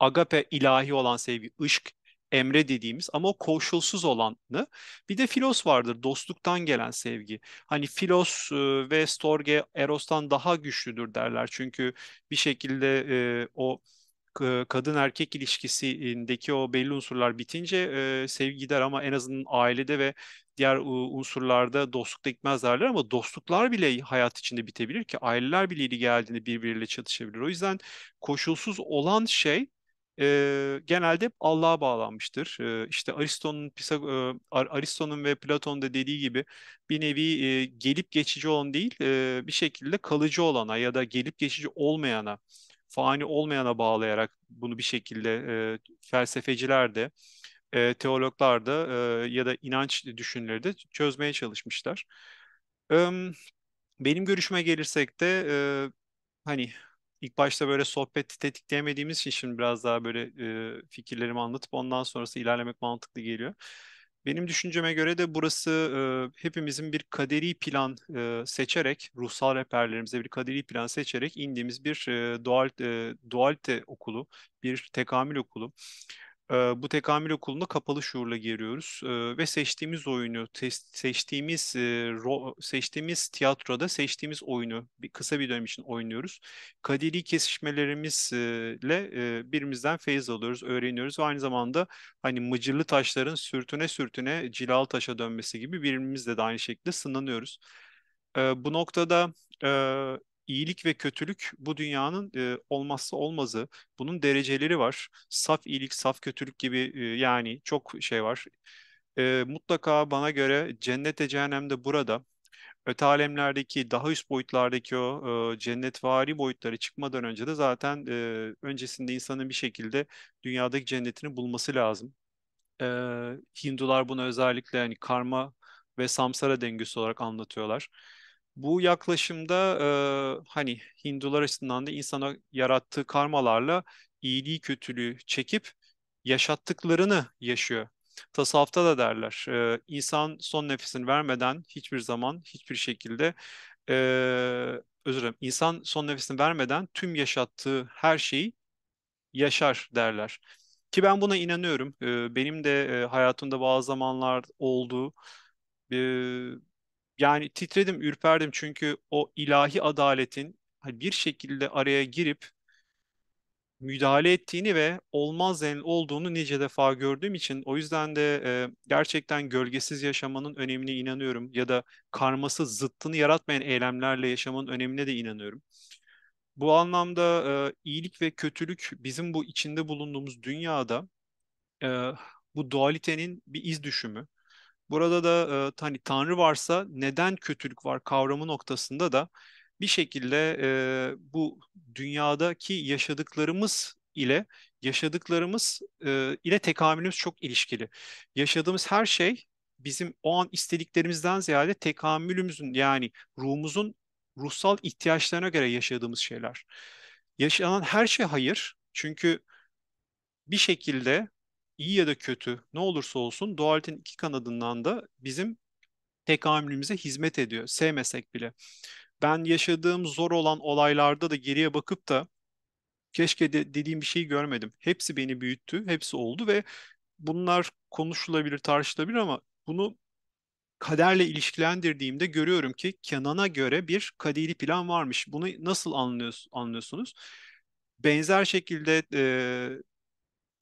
agape ilahi olan sevgi, ışk emre dediğimiz ama o koşulsuz olanı. Bir de filos vardır dostluktan gelen sevgi. Hani filos e, ve storge erostan daha güçlüdür derler. Çünkü bir şekilde e, o e, kadın erkek ilişkisindeki o belli unsurlar bitince sevgi gider ama en azından ailede ve diğer e, unsurlarda dostlukta gitmez derler ama dostluklar bile hayat içinde bitebilir ki aileler bile ilgi geldiğinde birbiriyle çatışabilir. O yüzden koşulsuz olan şey e, genelde Allah'a bağlanmıştır. E, işte Aristo'nun e, Aristo'nun ve Platon'da dediği gibi bir nevi e, gelip geçici olan değil, e, bir şekilde kalıcı olana ya da gelip geçici olmayana, fani olmayana bağlayarak bunu bir şekilde e, felsefeciler de e, teologlar da e, ya da inanç düşünürleri de çözmeye çalışmışlar. E, benim görüşüme gelirsek de e, hani İlk başta böyle sohbet tetikleyemediğimiz için şimdi biraz daha böyle e, fikirlerimi anlatıp ondan sonrası ilerlemek mantıklı geliyor. Benim düşünceme göre de burası e, hepimizin bir kaderi plan e, seçerek, ruhsal rehberlerimize bir kaderi plan seçerek indiğimiz bir e, dual, e, dualite okulu, bir tekamül okulu bu tekamül okulunda kapalı şuurla giriyoruz ve seçtiğimiz oyunu, seçtiğimiz seçtiğimiz tiyatroda seçtiğimiz oyunu bir, kısa bir dönem için oynuyoruz. Kaderi kesişmelerimizle birimizden feyiz alıyoruz, öğreniyoruz ve aynı zamanda hani mıcırlı taşların sürtüne sürtüne cilal taşa dönmesi gibi birimizle de aynı şekilde sınanıyoruz. bu noktada iyilik ve kötülük bu dünyanın e, olmazsa olmazı. Bunun dereceleri var. Saf iyilik, saf kötülük gibi e, yani çok şey var. E, mutlaka bana göre cennete de burada öte alemlerdeki daha üst boyutlardaki o e, cennetvari boyutları çıkmadan önce de zaten e, öncesinde insanın bir şekilde dünyadaki cennetini bulması lazım. E, Hindular bunu özellikle yani karma ve samsara dengesi olarak anlatıyorlar. Bu yaklaşımda e, hani Hindular açısından da insana yarattığı karmalarla iyiliği kötülüğü çekip yaşattıklarını yaşıyor. Tasavvufta da derler e, insan son nefesini vermeden hiçbir zaman hiçbir şekilde e, özür dilerim insan son nefesini vermeden tüm yaşattığı her şeyi yaşar derler. Ki ben buna inanıyorum. E, benim de e, hayatımda bazı zamanlar oldu. E, yani titredim, ürperdim çünkü o ilahi adaletin hani, bir şekilde araya girip müdahale ettiğini ve olmaz en olduğunu nice defa gördüğüm için o yüzden de e, gerçekten gölgesiz yaşamanın önemine inanıyorum ya da karması zıttını yaratmayan eylemlerle yaşamanın önemine de inanıyorum. Bu anlamda e, iyilik ve kötülük bizim bu içinde bulunduğumuz dünyada e, bu dualitenin bir iz düşümü. Burada da e, hani Tanrı varsa neden kötülük var kavramı noktasında da bir şekilde e, bu dünyadaki yaşadıklarımız ile yaşadıklarımız e, ile tekamülümüz çok ilişkili. Yaşadığımız her şey bizim o an istediklerimizden ziyade tekamülümüzün yani ruhumuzun ruhsal ihtiyaçlarına göre yaşadığımız şeyler. Yaşanan her şey hayır. Çünkü bir şekilde iyi ya da kötü ne olursa olsun doğalitin iki kanadından da bizim tekamülümüze hizmet ediyor. Sevmesek bile. Ben yaşadığım zor olan olaylarda da geriye bakıp da keşke de dediğim bir şeyi görmedim. Hepsi beni büyüttü, hepsi oldu ve bunlar konuşulabilir, tartışılabilir ama bunu kaderle ilişkilendirdiğimde görüyorum ki Kenan'a göre bir kaderi plan varmış. Bunu nasıl anlıyorsunuz? anlıyorsunuz? Benzer şekilde e,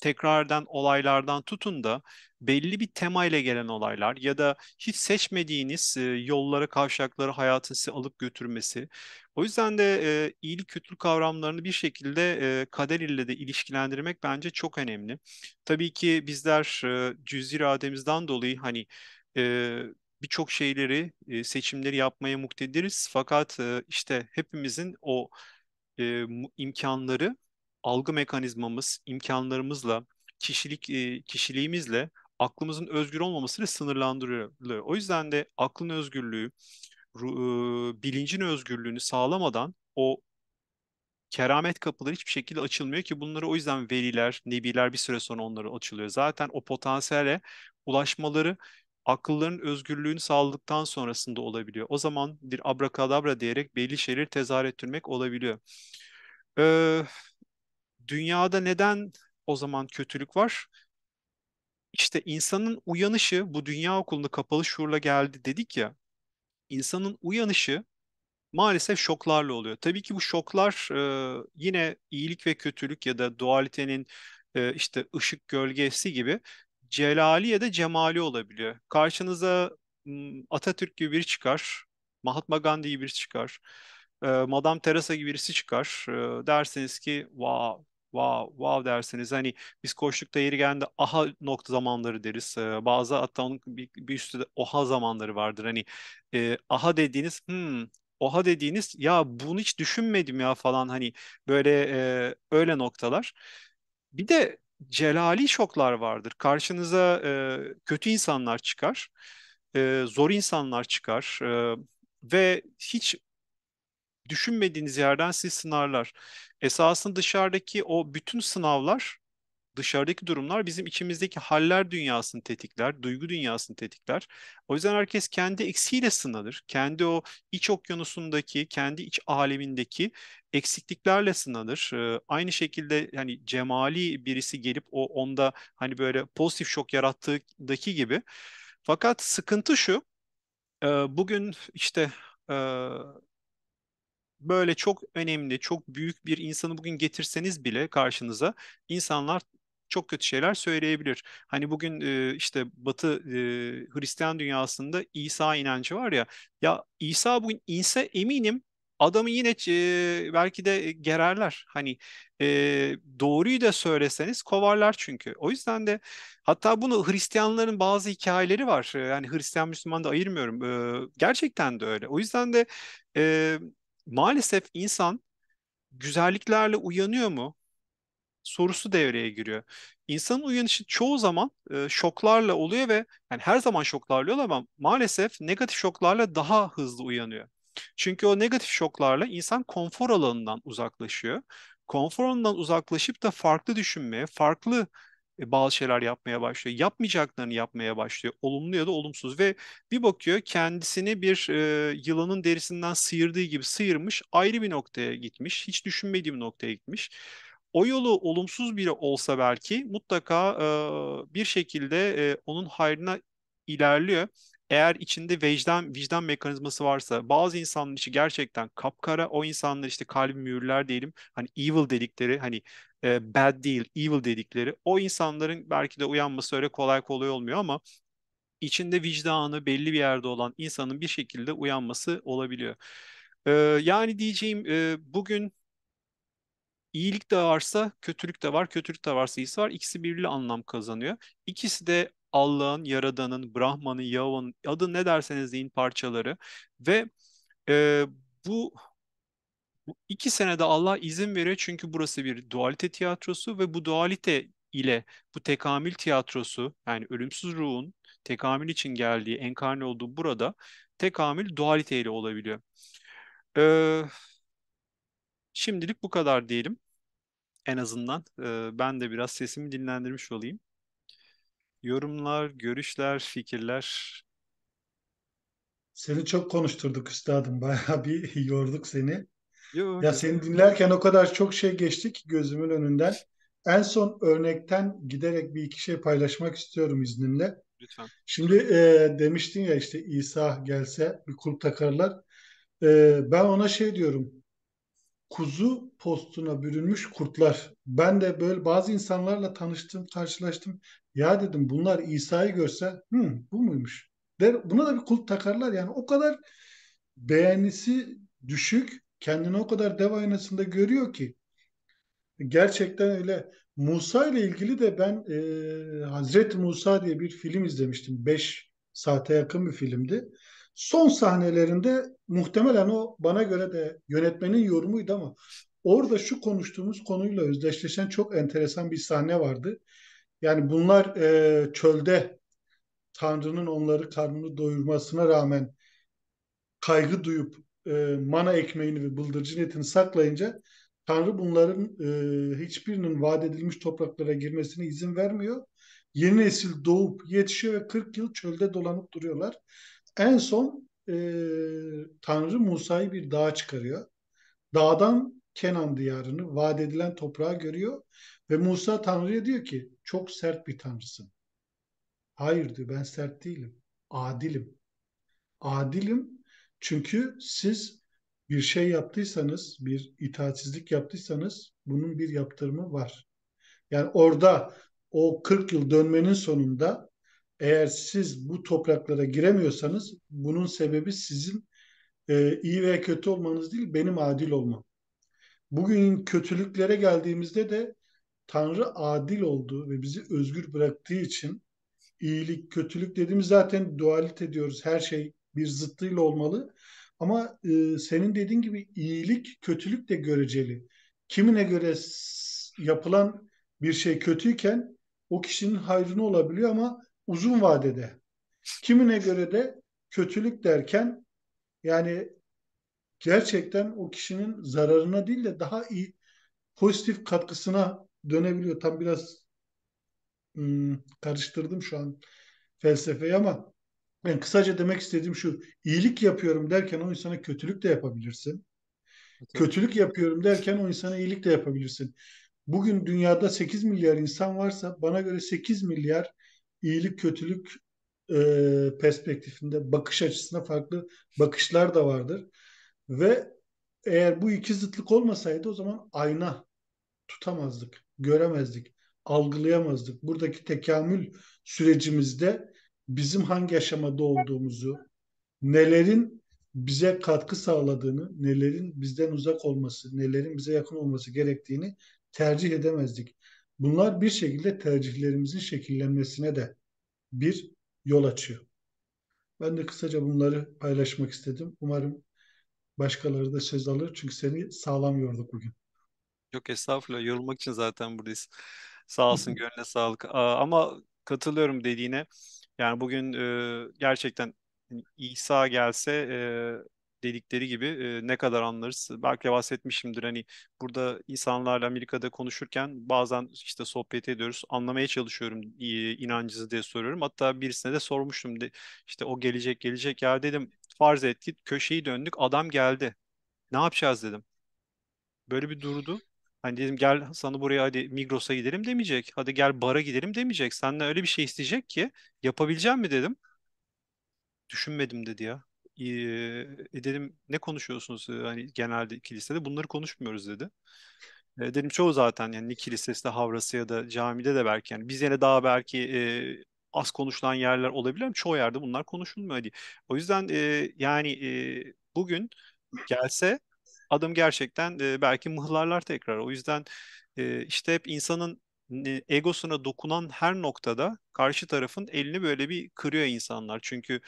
tekrardan olaylardan tutun da belli bir temayla gelen olaylar ya da hiç seçmediğiniz e, yollara, kavşakları hayatın sizi alıp götürmesi. O yüzden de e, iyilik kötülük kavramlarını bir şekilde e, kader ile de ilişkilendirmek bence çok önemli. Tabii ki bizler e, cüz irademizden dolayı hani e, birçok şeyleri, e, seçimleri yapmaya muktediriz. Fakat e, işte hepimizin o e, imkanları algı mekanizmamız, imkanlarımızla, kişilik e, kişiliğimizle aklımızın özgür olmamasını sınırlandırıyor. O yüzden de aklın özgürlüğü, e, bilincin özgürlüğünü sağlamadan o keramet kapıları hiçbir şekilde açılmıyor ki bunları o yüzden veliler, nebiler bir süre sonra onları açılıyor. Zaten o potansiyele ulaşmaları akılların özgürlüğünü sağladıktan sonrasında olabiliyor. O zaman bir abrakadabra diyerek belli şeyleri tezahür ettirmek olabiliyor. Ee, dünyada neden o zaman kötülük var? İşte insanın uyanışı, bu dünya okulunda kapalı şuurla geldi dedik ya, İnsanın uyanışı maalesef şoklarla oluyor. Tabii ki bu şoklar e, yine iyilik ve kötülük ya da dualitenin e, işte ışık gölgesi gibi celali ya da cemali olabiliyor. Karşınıza Atatürk gibi biri çıkar, Mahatma Gandhi gibi biri çıkar, e, Madame Teresa gibi birisi çıkar. E, derseniz ki wow wow, wow dersiniz. Hani biz koştukta yeri geldiğinde aha nokta zamanları deriz. Ee, bazı hatta onun bir, bir üstü de oha zamanları vardır. Hani e, aha dediğiniz hmm, oha dediğiniz ya bunu hiç düşünmedim ya falan hani böyle e, öyle noktalar. Bir de celali şoklar vardır. Karşınıza e, kötü insanlar çıkar, e, zor insanlar çıkar e, ve hiç düşünmediğiniz yerden sizi sınarlar. Esasında dışarıdaki o bütün sınavlar, dışarıdaki durumlar bizim içimizdeki haller dünyasını tetikler, duygu dünyasını tetikler. O yüzden herkes kendi eksiğiyle sınanır. Kendi o iç okyanusundaki, kendi iç alemindeki eksikliklerle sınanır. Ee, aynı şekilde hani cemali birisi gelip o onda hani böyle pozitif şok yarattığındaki gibi. Fakat sıkıntı şu, e, bugün işte e, böyle çok önemli, çok büyük bir insanı bugün getirseniz bile karşınıza insanlar çok kötü şeyler söyleyebilir. Hani bugün e, işte Batı e, Hristiyan dünyasında İsa inancı var ya. Ya İsa bugün inse eminim adamı yine e, belki de gererler. Hani e, doğruyu da söyleseniz kovarlar çünkü. O yüzden de hatta bunu Hristiyanların bazı hikayeleri var. Yani Hristiyan Müslüman da ayırmıyorum. E, gerçekten de öyle. O yüzden de e, maalesef insan güzelliklerle uyanıyor mu? sorusu devreye giriyor. İnsanın uyanışı çoğu zaman e, şoklarla oluyor ve yani her zaman şoklarla oluyor ama maalesef negatif şoklarla daha hızlı uyanıyor. Çünkü o negatif şoklarla insan konfor alanından uzaklaşıyor. Konfor alanından uzaklaşıp da farklı düşünmeye, farklı e, bazı şeyler yapmaya başlıyor. Yapmayacaklarını yapmaya başlıyor. Olumlu ya da olumsuz ve bir bakıyor kendisini bir e, yılanın derisinden sıyırdığı gibi sıyırmış. Ayrı bir noktaya gitmiş. Hiç düşünmediğim noktaya gitmiş. O yolu olumsuz biri olsa belki mutlaka e, bir şekilde e, onun hayrına ilerliyor eğer içinde vicdan vicdan mekanizması varsa bazı insanlar için gerçekten kapkara o insanlar işte kalbi mühürler diyelim hani evil dedikleri hani e, bad değil evil dedikleri o insanların belki de uyanması öyle kolay kolay olmuyor ama içinde vicdanı belli bir yerde olan insanın bir şekilde uyanması olabiliyor. E, yani diyeceğim e, bugün iyilik de varsa kötülük de var, kötülük de varsa iyisi var. ikisi birbiriyle anlam kazanıyor. İkisi de Allah'ın, Yaradan'ın, Brahman'ın, Yahvan'ın adı ne derseniz deyin parçaları ve e, bu bu iki senede Allah izin veriyor çünkü burası bir dualite tiyatrosu ve bu dualite ile bu tekamül tiyatrosu yani ölümsüz ruhun tekamül için geldiği, enkarne olduğu burada tekamül dualite ile olabiliyor. Ee, şimdilik bu kadar diyelim. En azından e, ben de biraz sesimi dinlendirmiş olayım. Yorumlar, görüşler, fikirler. Seni çok konuşturduk üstadım. *laughs* Bayağı bir yorduk seni. Yo, ya seni dinlerken o kadar çok şey geçti ki gözümün önünden. En son örnekten giderek bir iki şey paylaşmak istiyorum izninle. Lütfen. Şimdi e, demiştin ya işte İsa gelse bir kul takarlar. E, ben ona şey diyorum kuzu postuna bürünmüş kurtlar. Ben de böyle bazı insanlarla tanıştım, karşılaştım. Ya dedim bunlar İsa'yı görse Hı, bu muymuş? Der, buna da bir kulp takarlar. Yani o kadar beğenisi düşük, kendini o kadar dev aynasında görüyor ki. Gerçekten öyle. Musa ile ilgili de ben e, Hazreti Musa diye bir film izlemiştim. beş saate yakın bir filmdi. Son sahnelerinde muhtemelen o bana göre de yönetmenin yorumuydu ama orada şu konuştuğumuz konuyla özdeşleşen çok enteresan bir sahne vardı. Yani bunlar e, çölde Tanrı'nın onları karnını doyurmasına rağmen kaygı duyup e, mana ekmeğini ve bıldırcın etini saklayınca Tanrı bunların e, hiçbirinin vaat edilmiş topraklara girmesine izin vermiyor. Yeni nesil doğup yetişiyor ve 40 yıl çölde dolanıp duruyorlar. En son e, Tanrı Musa'yı bir dağa çıkarıyor. Dağdan Kenan diyarını, vaat edilen toprağı görüyor. Ve Musa Tanrı'ya diyor ki çok sert bir tanrısın. Hayır diyor ben sert değilim. Adilim. Adilim çünkü siz bir şey yaptıysanız, bir itaatsizlik yaptıysanız bunun bir yaptırımı var. Yani orada o 40 yıl dönmenin sonunda eğer siz bu topraklara giremiyorsanız bunun sebebi sizin e, iyi veya kötü olmanız değil, benim adil olmam. Bugün kötülüklere geldiğimizde de Tanrı adil olduğu ve bizi özgür bıraktığı için iyilik, kötülük dediğimiz zaten dualite diyoruz. Her şey bir zıttıyla olmalı. Ama e, senin dediğin gibi iyilik, kötülük de göreceli. Kimine göre yapılan bir şey kötüyken o kişinin hayrına olabiliyor ama uzun vadede. Kimine göre de kötülük derken yani gerçekten o kişinin zararına değil de daha iyi pozitif katkısına dönebiliyor. Tam biraz ım, hmm, karıştırdım şu an felsefeyi ama yani kısaca demek istediğim şu iyilik yapıyorum derken o insana kötülük de yapabilirsin. Evet. Kötülük yapıyorum derken o insana iyilik de yapabilirsin. Bugün dünyada 8 milyar insan varsa bana göre 8 milyar iyilik kötülük e, perspektifinde bakış açısına farklı bakışlar da vardır. Ve eğer bu iki zıtlık olmasaydı o zaman ayna tutamazdık, göremezdik, algılayamazdık. Buradaki tekamül sürecimizde bizim hangi aşamada olduğumuzu, nelerin bize katkı sağladığını, nelerin bizden uzak olması, nelerin bize yakın olması gerektiğini tercih edemezdik. Bunlar bir şekilde tercihlerimizin şekillenmesine de bir yol açıyor. Ben de kısaca bunları paylaşmak istedim. Umarım başkaları da söz alır. Çünkü seni sağlam yorduk bugün. Yok estağfurullah. Yorulmak için zaten buradayız. Sağ olsun gönlüne sağlık. Aa, ama katılıyorum dediğine. Yani bugün e, gerçekten hani İsa gelse e, dedikleri gibi e, ne kadar anlarız? Belki bahsetmişimdir hani burada insanlarla Amerika'da konuşurken bazen işte sohbet ediyoruz. Anlamaya çalışıyorum e, inancınızı diye soruyorum. Hatta birisine de sormuştum de, işte o gelecek gelecek ya dedim farz et git köşeyi döndük adam geldi. Ne yapacağız dedim. Böyle bir durdu. Hani dedim gel sana buraya hadi Migros'a gidelim demeyecek. Hadi gel bara gidelim demeyecek. Senden öyle bir şey isteyecek ki yapabileceğim mi dedim. Düşünmedim dedi ya e, dedim ne konuşuyorsunuz hani genelde kilisede bunları konuşmuyoruz dedi. E, dedim çoğu zaten yani kilisesinde, havrası ya da camide de belki yani biz yine daha belki e, az konuşulan yerler olabilir ama çoğu yerde bunlar konuşulmuyor diye. Hani, o yüzden e, yani e, bugün gelse adım gerçekten e, belki mıhlarlar tekrar. O yüzden e, işte hep insanın egosuna dokunan her noktada karşı tarafın elini böyle bir kırıyor insanlar. Çünkü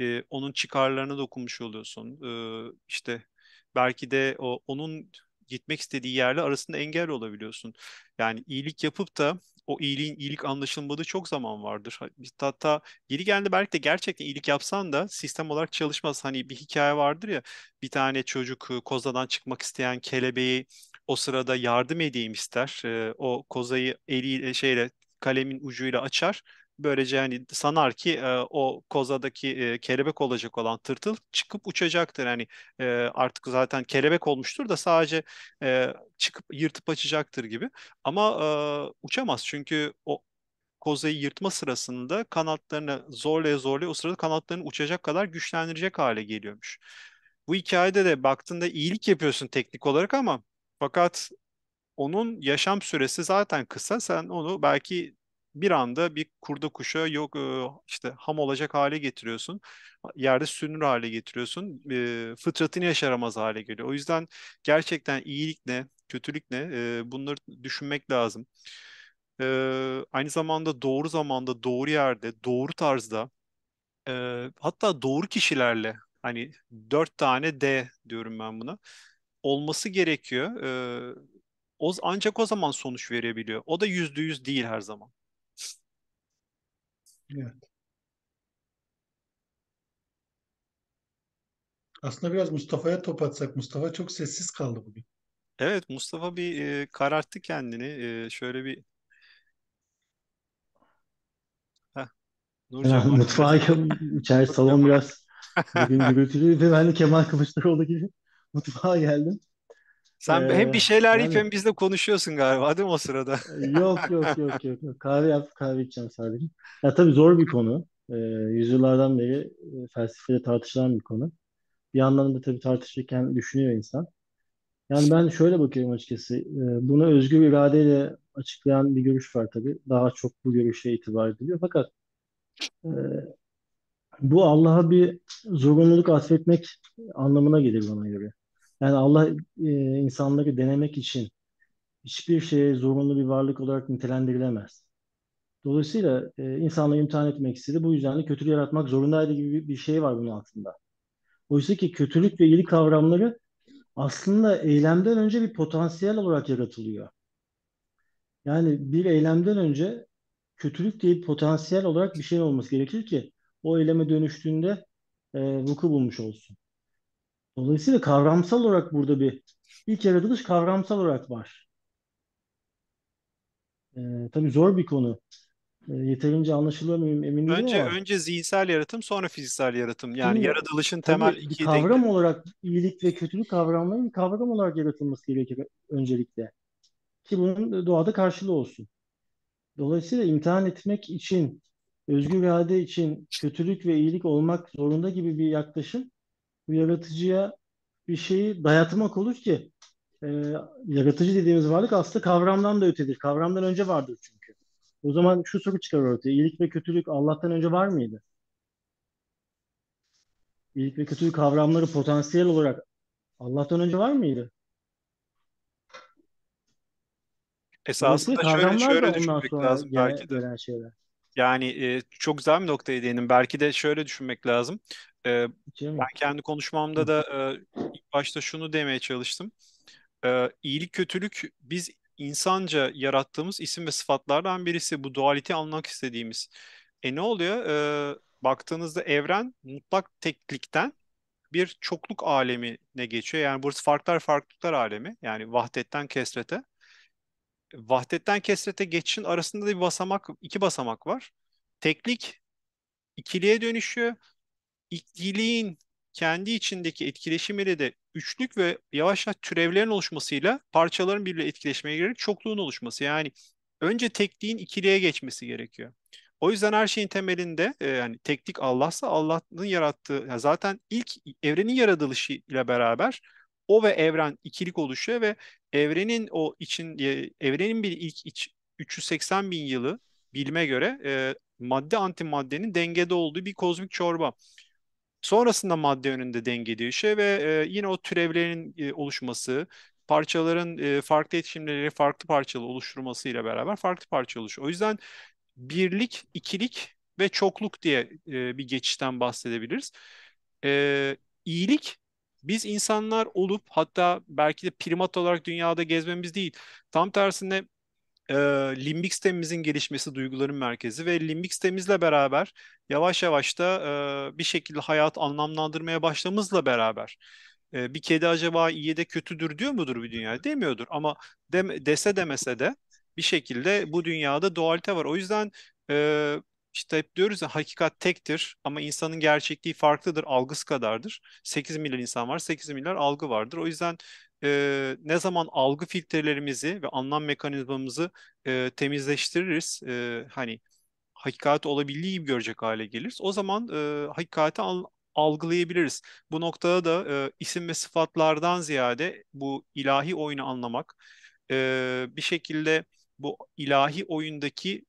e, onun çıkarlarına dokunmuş oluyorsun. E, işte belki de o, onun gitmek istediği yerle arasında engel olabiliyorsun. Yani iyilik yapıp da o iyiliğin iyilik anlaşılmadığı çok zaman vardır. Hatta geri geldi belki de gerçekten iyilik yapsan da sistem olarak çalışmaz. Hani bir hikaye vardır ya bir tane çocuk kozadan çıkmak isteyen kelebeği o sırada yardım edeyim ister. O kozayı eliyle, şeyle kalemin ucuyla açar Böylece hani sanar ki e, o kozadaki e, kelebek olacak olan tırtıl çıkıp uçacaktır. Yani e, artık zaten kelebek olmuştur da sadece e, çıkıp yırtıp açacaktır gibi. Ama e, uçamaz çünkü o kozayı yırtma sırasında kanatlarını zorlaya zorlaya o sırada kanatlarını uçacak kadar güçlendirecek hale geliyormuş. Bu hikayede de baktığında iyilik yapıyorsun teknik olarak ama fakat onun yaşam süresi zaten kısa. Sen onu belki bir anda bir kurda kuşa yok e, işte ham olacak hale getiriyorsun. Yerde sünür hale getiriyorsun. E, fıtratını yaşaramaz hale geliyor. O yüzden gerçekten iyilik ne, kötülük ne e, bunları düşünmek lazım. Aynı zamanda doğru zamanda, doğru yerde, doğru tarzda hatta doğru kişilerle hani dört tane D diyorum ben buna olması gerekiyor. o, ancak o zaman sonuç verebiliyor. O da yüzde yüz değil her zaman. Evet. Aslında biraz Mustafa'ya top atsak. Mustafa çok sessiz kaldı bugün. Evet Mustafa bir e, kararttı kendini. E, şöyle bir Heh, Nurcan Yani var. mutfağa içeri Nurcan salon biraz *laughs* bugün gürültülüydü. Ben de Kemal Kılıçdaroğlu gibi mutfağa geldim. Sen ee, hem bir ee, şeyler yani, yiyip hem bizle konuşuyorsun galiba değil mi o sırada? *laughs* yok yok yok yok. Kahve yap kahve içeceğim sadece. Ya tabii zor bir konu. Ee, yüzyıllardan beri e, felsefede tartışılan bir konu. Bir yandan da tabii tartışırken düşünüyor insan. Yani ben şöyle bakıyorum açıkçası. Ee, bunu özgür iradeyle açıklayan bir görüş var tabii. Daha çok bu görüşe itibar ediliyor. Fakat e, bu Allah'a bir zorunluluk atfetmek anlamına gelir bana göre. Yani Allah e, insanları denemek için hiçbir şeye zorunlu bir varlık olarak nitelendirilemez. Dolayısıyla e, insanları imtihan etmek istedi. Bu yüzden de kötülüğü yaratmak zorundaydı gibi bir şey var bunun altında. Oysa ki kötülük ve iyilik kavramları aslında eylemden önce bir potansiyel olarak yaratılıyor. Yani bir eylemden önce kötülük değil potansiyel olarak bir şey olması gerekir ki o eyleme dönüştüğünde e, vuku bulmuş olsun. Dolayısıyla kavramsal olarak burada bir ilk yaratılış kavramsal olarak var. E, tabii zor bir konu. E, yeterince anlaşılıyor muyum emin değilim önce, ama. Önce zihinsel yaratım sonra fiziksel yaratım. Yani Şimdi, yaratılışın tabii temel iki kavram denkleri. olarak iyilik ve kötülük kavramları bir kavram olarak yaratılması gerekir öncelikle. Ki bunun doğada karşılığı olsun. Dolayısıyla imtihan etmek için, özgür irade için kötülük ve iyilik olmak zorunda gibi bir yaklaşım bu yaratıcıya bir şeyi dayatmak olur ki e, yaratıcı dediğimiz varlık aslında kavramdan da ötedir. Kavramdan önce vardır çünkü. O zaman şu soru çıkar ortaya. İyilik ve kötülük Allah'tan önce var mıydı? İyilik ve kötülük kavramları potansiyel olarak Allah'tan önce var mıydı? Esasında şöyle, şöyle düşünmek lazım belki de. Şeyler. Yani e, çok güzel bir noktaya değindim. Belki de şöyle düşünmek lazım. E, ben kendi konuşmamda da e, ilk başta şunu demeye çalıştım. E, iyilik kötülük biz insanca yarattığımız isim ve sıfatlardan birisi. Bu dualite anlamak istediğimiz. E ne oluyor? E, baktığınızda evren mutlak teklikten bir çokluk alemine geçiyor. Yani burası farklar farklılıklar alemi. Yani vahdetten kesrete vahdetten kesrete geçişin arasında da bir basamak, iki basamak var. Teklik ikiliye dönüşüyor. İkiliğin kendi içindeki etkileşimiyle de üçlük ve yavaş yavaş türevlerin oluşmasıyla parçaların birbiriyle etkileşmeye girerek çokluğun oluşması. Yani önce tekliğin ikiliye geçmesi gerekiyor. O yüzden her şeyin temelinde e, yani teklik Allah'sa Allah'ın yarattığı yani zaten ilk evrenin yaratılışı ile beraber o ve evren ikilik oluşuyor ve evrenin o için e, evrenin bir ilk iç, 380 bin yılı bilime göre e, madde antimaddenin dengede olduğu bir kozmik çorba. Sonrasında madde önünde denge değişiyor ve e, yine o türevlerin e, oluşması, parçaların e, farklı etkileşimleri farklı parçalı oluşturmasıyla beraber farklı parça oluşuyor. O yüzden birlik, ikilik ve çokluk diye e, bir geçişten bahsedebiliriz. E, iyilik biz insanlar olup hatta belki de primat olarak dünyada gezmemiz değil. Tam tersine e, limbik sistemimizin gelişmesi duyguların merkezi ve limbik sistemimizle beraber yavaş yavaş da e, bir şekilde hayat anlamlandırmaya başlamamızla beraber e, bir kedi acaba iyi de kötüdür diyor mudur bir dünya demiyordur ama dem dese demese de bir şekilde bu dünyada doğalite var. O yüzden e, işte hep diyoruz ya hakikat tektir ama insanın gerçekliği farklıdır, algısı kadardır. 8 milyar insan var, 8 milyar algı vardır. O yüzden e, ne zaman algı filtrelerimizi ve anlam mekanizmamızı e, temizleştiririz, e, hani hakikat olabildiği gibi görecek hale geliriz. O zaman e, hakikati al, algılayabiliriz. Bu noktada da e, isim ve sıfatlardan ziyade bu ilahi oyunu anlamak, e, bir şekilde bu ilahi oyundaki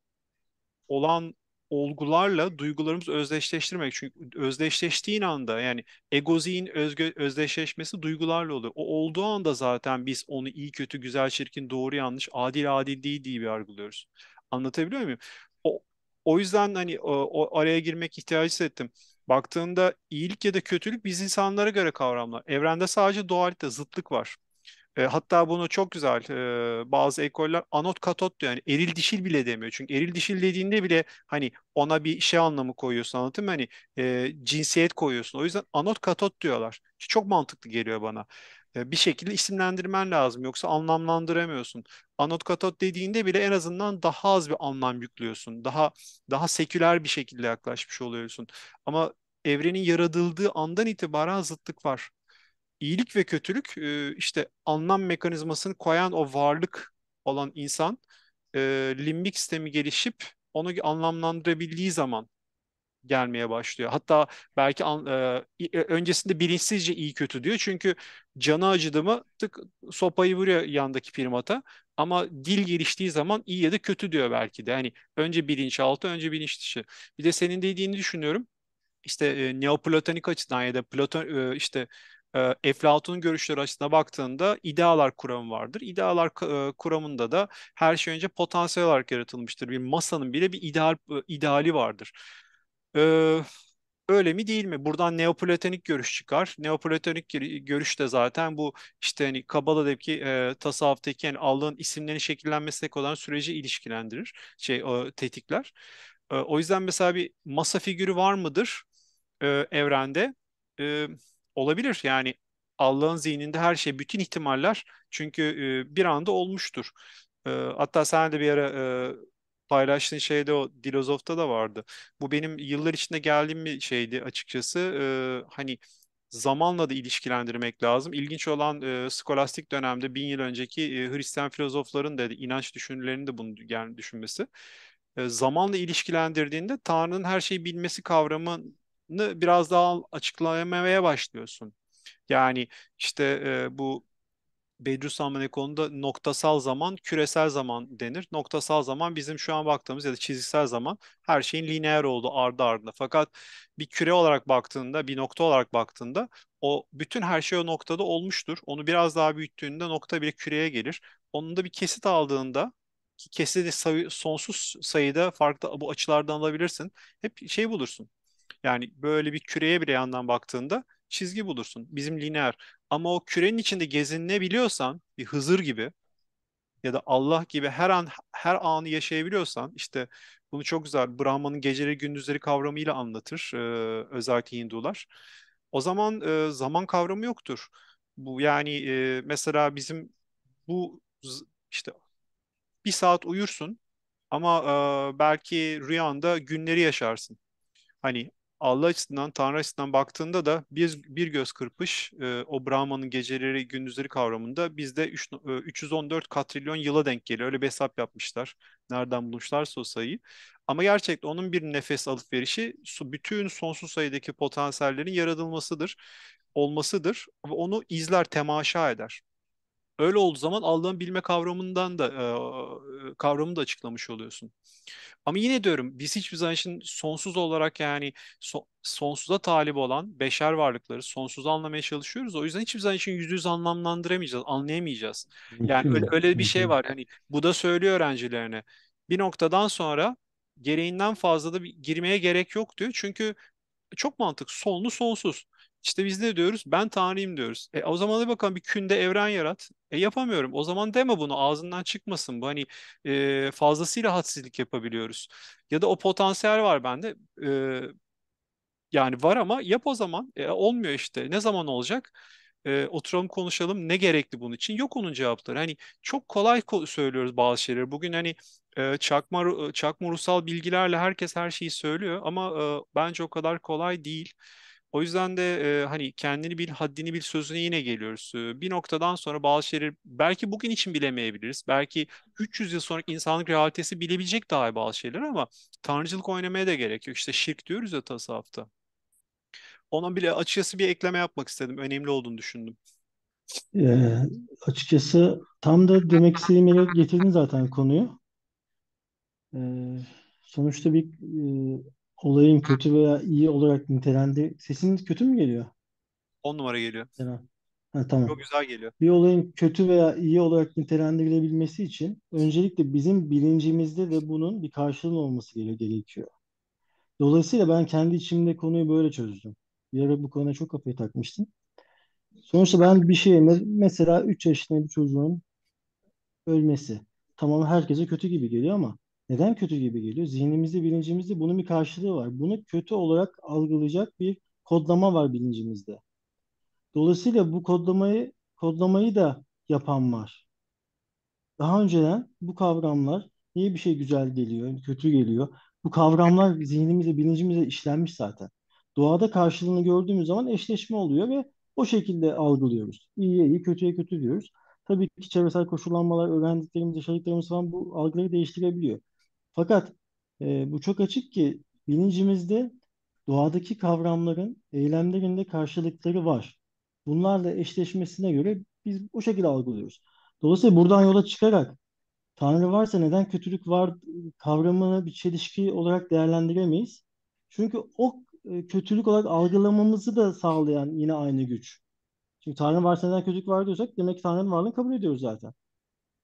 olan olgularla duygularımızı özdeşleştirmek. Çünkü özdeşleştiğin anda yani egozihin özgö- özdeşleşmesi duygularla oluyor. O olduğu anda zaten biz onu iyi kötü, güzel, çirkin, doğru, yanlış, adil, adil değil diye bir yargılıyoruz. Anlatabiliyor muyum? O, o yüzden hani o, o araya girmek ihtiyacı hissettim. Baktığında iyilik ya da kötülük biz insanlara göre kavramlar. Evrende sadece dualite, zıtlık var. E, hatta bunu çok güzel e, bazı ekoller anot katot diyor yani eril dişil bile demiyor. Çünkü eril dişil dediğinde bile hani ona bir şey anlamı koyuyorsun anlatayım mı? Hani e, cinsiyet koyuyorsun. O yüzden anot katot diyorlar. Çok mantıklı geliyor bana. E, bir şekilde isimlendirmen lazım yoksa anlamlandıramıyorsun. Anot katot dediğinde bile en azından daha az bir anlam yüklüyorsun. Daha daha seküler bir şekilde yaklaşmış oluyorsun. Ama evrenin yaratıldığı andan itibaren zıtlık var iyilik ve kötülük e, işte anlam mekanizmasını koyan o varlık olan insan e, limbik sistemi gelişip onu anlamlandırabildiği zaman gelmeye başlıyor. Hatta belki an, e, e, öncesinde bilinçsizce iyi kötü diyor. Çünkü canı acıdı mı tık sopayı vuruyor yandaki primata. Ama dil geliştiği zaman iyi ya da kötü diyor belki de. Yani önce bilinçaltı önce bilinç dışı. Bir de senin dediğini düşünüyorum. İşte e, Neoplatonik açıdan ya da Platon e, işte Eflatun'un ee, görüşleri açısına baktığında idealar kuramı vardır. İdealar e, kuramında da her şey önce potansiyel olarak yaratılmıştır. Bir masanın bile bir ideal e, ideali vardır. Ee, öyle mi değil mi? Buradan Neoplatonik görüş çıkar. Neoplatonik görüş de zaten bu işte hani Kabala'daki e, tasavvuftaki yani Allah'ın isimlerinin şekillenmesine olan süreci ilişkilendirir. Şey e, tetikler. E, o yüzden mesela bir masa figürü var mıdır e, evrende? E, olabilir. Yani Allah'ın zihninde her şey, bütün ihtimaller çünkü e, bir anda olmuştur. E, hatta sen de bir ara e, paylaştığın şeyde o Dilozof'ta da vardı. Bu benim yıllar içinde geldiğim bir şeydi açıkçası. E, hani zamanla da ilişkilendirmek lazım. İlginç olan e, skolastik dönemde bin yıl önceki e, Hristiyan filozofların da inanç düşünürlerinin de bunu yani düşünmesi. E, zamanla ilişkilendirdiğinde Tanrı'nın her şeyi bilmesi kavramı biraz daha açıklamaya başlıyorsun. Yani işte e, bu Bediüzzaman konuda noktasal zaman, küresel zaman denir. Noktasal zaman bizim şu an baktığımız ya da çiziksel zaman her şeyin lineer oldu ardı ardına. Fakat bir küre olarak baktığında, bir nokta olarak baktığında o bütün her şey o noktada olmuştur. Onu biraz daha büyüttüğünde nokta bir küreye gelir. Onun da bir kesit aldığında ki sonsuz sayıda farklı bu açılardan alabilirsin. Hep şey bulursun. Yani böyle bir küreye bir yandan baktığında çizgi bulursun. Bizim lineer. Ama o kürenin içinde gezinilebiliyorsan bir Hızır gibi ya da Allah gibi her an her anı yaşayabiliyorsan işte bunu çok güzel Brahma'nın geceleri gündüzleri kavramıyla anlatır e, özellikle Hindular. O zaman e, zaman kavramı yoktur. Bu yani e, mesela bizim bu işte bir saat uyursun ama e, belki rüyanda günleri yaşarsın. Hani Allah açısından, Tanrı açısından baktığında da bir, bir göz kırpış e, o Brahma'nın geceleri, gündüzleri kavramında bizde üç, 314 e, katrilyon yıla denk geliyor. Öyle bir hesap yapmışlar. Nereden bulmuşlarsa o sayıyı. Ama gerçekten onun bir nefes alıp verişi bütün sonsuz sayıdaki potansiyellerin yaratılmasıdır, olmasıdır. Onu izler, temaşa eder. Öyle olduğu zaman aldığın bilme kavramından da e, kavramını da açıklamış oluyorsun. Ama yine diyorum biz hiçbir zaman için sonsuz olarak yani so, sonsuza talip olan beşer varlıkları sonsuz anlamaya çalışıyoruz. O yüzden hiçbir zaman için yüz yüz anlamlandıramayacağız, anlayamayacağız. Yani öyle, öyle bir şey var. Hani bu da söylüyor öğrencilerine. Bir noktadan sonra gereğinden fazla da bir, girmeye gerek yok diyor. Çünkü çok mantık sonlu sonsuz. İşte biz ne diyoruz? Ben Tanrıyım diyoruz. E, o zaman da bakalım bir künde evren yarat. E yapamıyorum. O zaman deme bunu ağzından çıkmasın bu. Hani e, fazlasıyla hadsizlik yapabiliyoruz. Ya da o potansiyel var bende. E, yani var ama yap o zaman. E, olmuyor işte. Ne zaman olacak? E, oturalım konuşalım. Ne gerekli bunun için? Yok onun cevapları. Hani çok kolay ko- söylüyoruz bazı şeyleri. Bugün hani e, çakma çakma ruhsal bilgilerle herkes her şeyi söylüyor ama e, bence o kadar kolay değil. O yüzden de e, hani kendini bil, haddini bil sözüne yine geliyoruz. E, bir noktadan sonra bazı şeyleri belki bugün için bilemeyebiliriz. Belki 300 yıl sonra insanlık realitesi bilebilecek daha bazı şeyler ama tanrıcılık oynamaya da gerek yok. İşte şirk diyoruz ya tasavvufta. Ona bile açıkçası bir ekleme yapmak istedim. Önemli olduğunu düşündüm. E, açıkçası tam da demek istediğim getirdin zaten konuyu. E, sonuçta bir e, olayın kötü veya iyi olarak nitelendi. Sesin kötü mü geliyor? 10 numara geliyor. Ha, tamam. Çok güzel geliyor. Bir olayın kötü veya iyi olarak nitelendirilebilmesi için öncelikle bizim bilincimizde de bunun bir karşılığının olması gerekiyor. Dolayısıyla ben kendi içimde konuyu böyle çözdüm. Bir ara bu konuya çok kafayı takmıştım. Sonuçta ben bir şeye mesela 3 yaşında bir çocuğun ölmesi tamam herkese kötü gibi geliyor ama neden kötü gibi geliyor? Zihnimizde, bilincimizde bunun bir karşılığı var. Bunu kötü olarak algılayacak bir kodlama var bilincimizde. Dolayısıyla bu kodlamayı kodlamayı da yapan var. Daha önceden bu kavramlar niye bir şey güzel geliyor, kötü geliyor? Bu kavramlar zihnimizde, bilincimizde işlenmiş zaten. Doğada karşılığını gördüğümüz zaman eşleşme oluyor ve o şekilde algılıyoruz. İyiye iyi, kötüye kötü diyoruz. Tabii ki çevresel koşullanmalar, öğrendiklerimiz, yaşadıklarımız falan bu algıları değiştirebiliyor. Fakat e, bu çok açık ki bilincimizde doğadaki kavramların eylemlerinde karşılıkları var. Bunlarla eşleşmesine göre biz o şekilde algılıyoruz. Dolayısıyla buradan yola çıkarak Tanrı varsa neden kötülük var kavramını bir çelişki olarak değerlendiremeyiz. Çünkü o e, kötülük olarak algılamamızı da sağlayan yine aynı güç. Çünkü Tanrı varsa neden kötülük var diyorsak demek ki Tanrı'nın varlığını kabul ediyoruz zaten.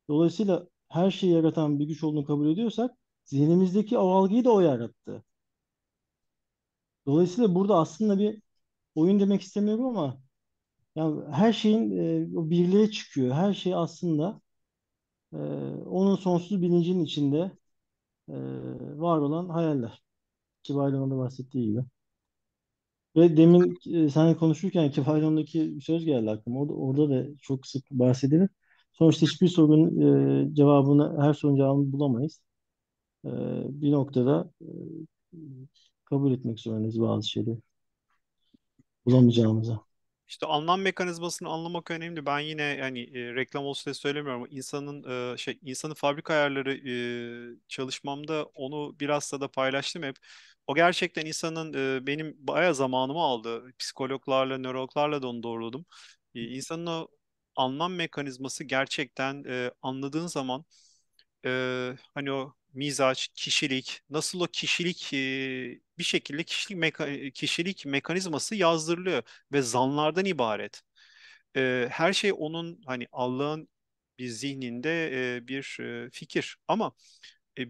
Dolayısıyla her şeyi yaratan bir güç olduğunu kabul ediyorsak Zihnimizdeki o algıyı da o yarattı. Dolayısıyla burada aslında bir oyun demek istemiyorum ama yani her şeyin e, birliğe çıkıyor. Her şey aslında e, onun sonsuz bilincinin içinde e, var olan hayaller. Kibaylon'un da bahsettiği gibi. Ve demin e, sen konuşurken Kibaylon'daki bir söz geldi aklıma. Orada, orada da çok sık bahsedilir. Sonuçta hiçbir sorunun e, cevabını, her sorunun cevabını bulamayız. Ee, bir noktada e, kabul etmek zorundayız bazı şeyleri. Bulamayacağımıza. İşte anlam mekanizmasını anlamak önemli. Ben yine yani e, reklam olsun diye söylemiyorum ama insanın e, şey insanın fabrika ayarları e, çalışmamda onu biraz da paylaştım hep. O gerçekten insanın e, benim bayağı zamanımı aldı. Psikologlarla, nörologlarla da onu doğruladım. E, insanın o anlam mekanizması gerçekten e, anladığın zaman e, hani o mizaç, kişilik, nasıl o kişilik bir şekilde kişilik, meka- kişilik mekanizması yazdırılıyor ve zanlardan ibaret. her şey onun hani Allah'ın bir zihninde bir fikir ama e,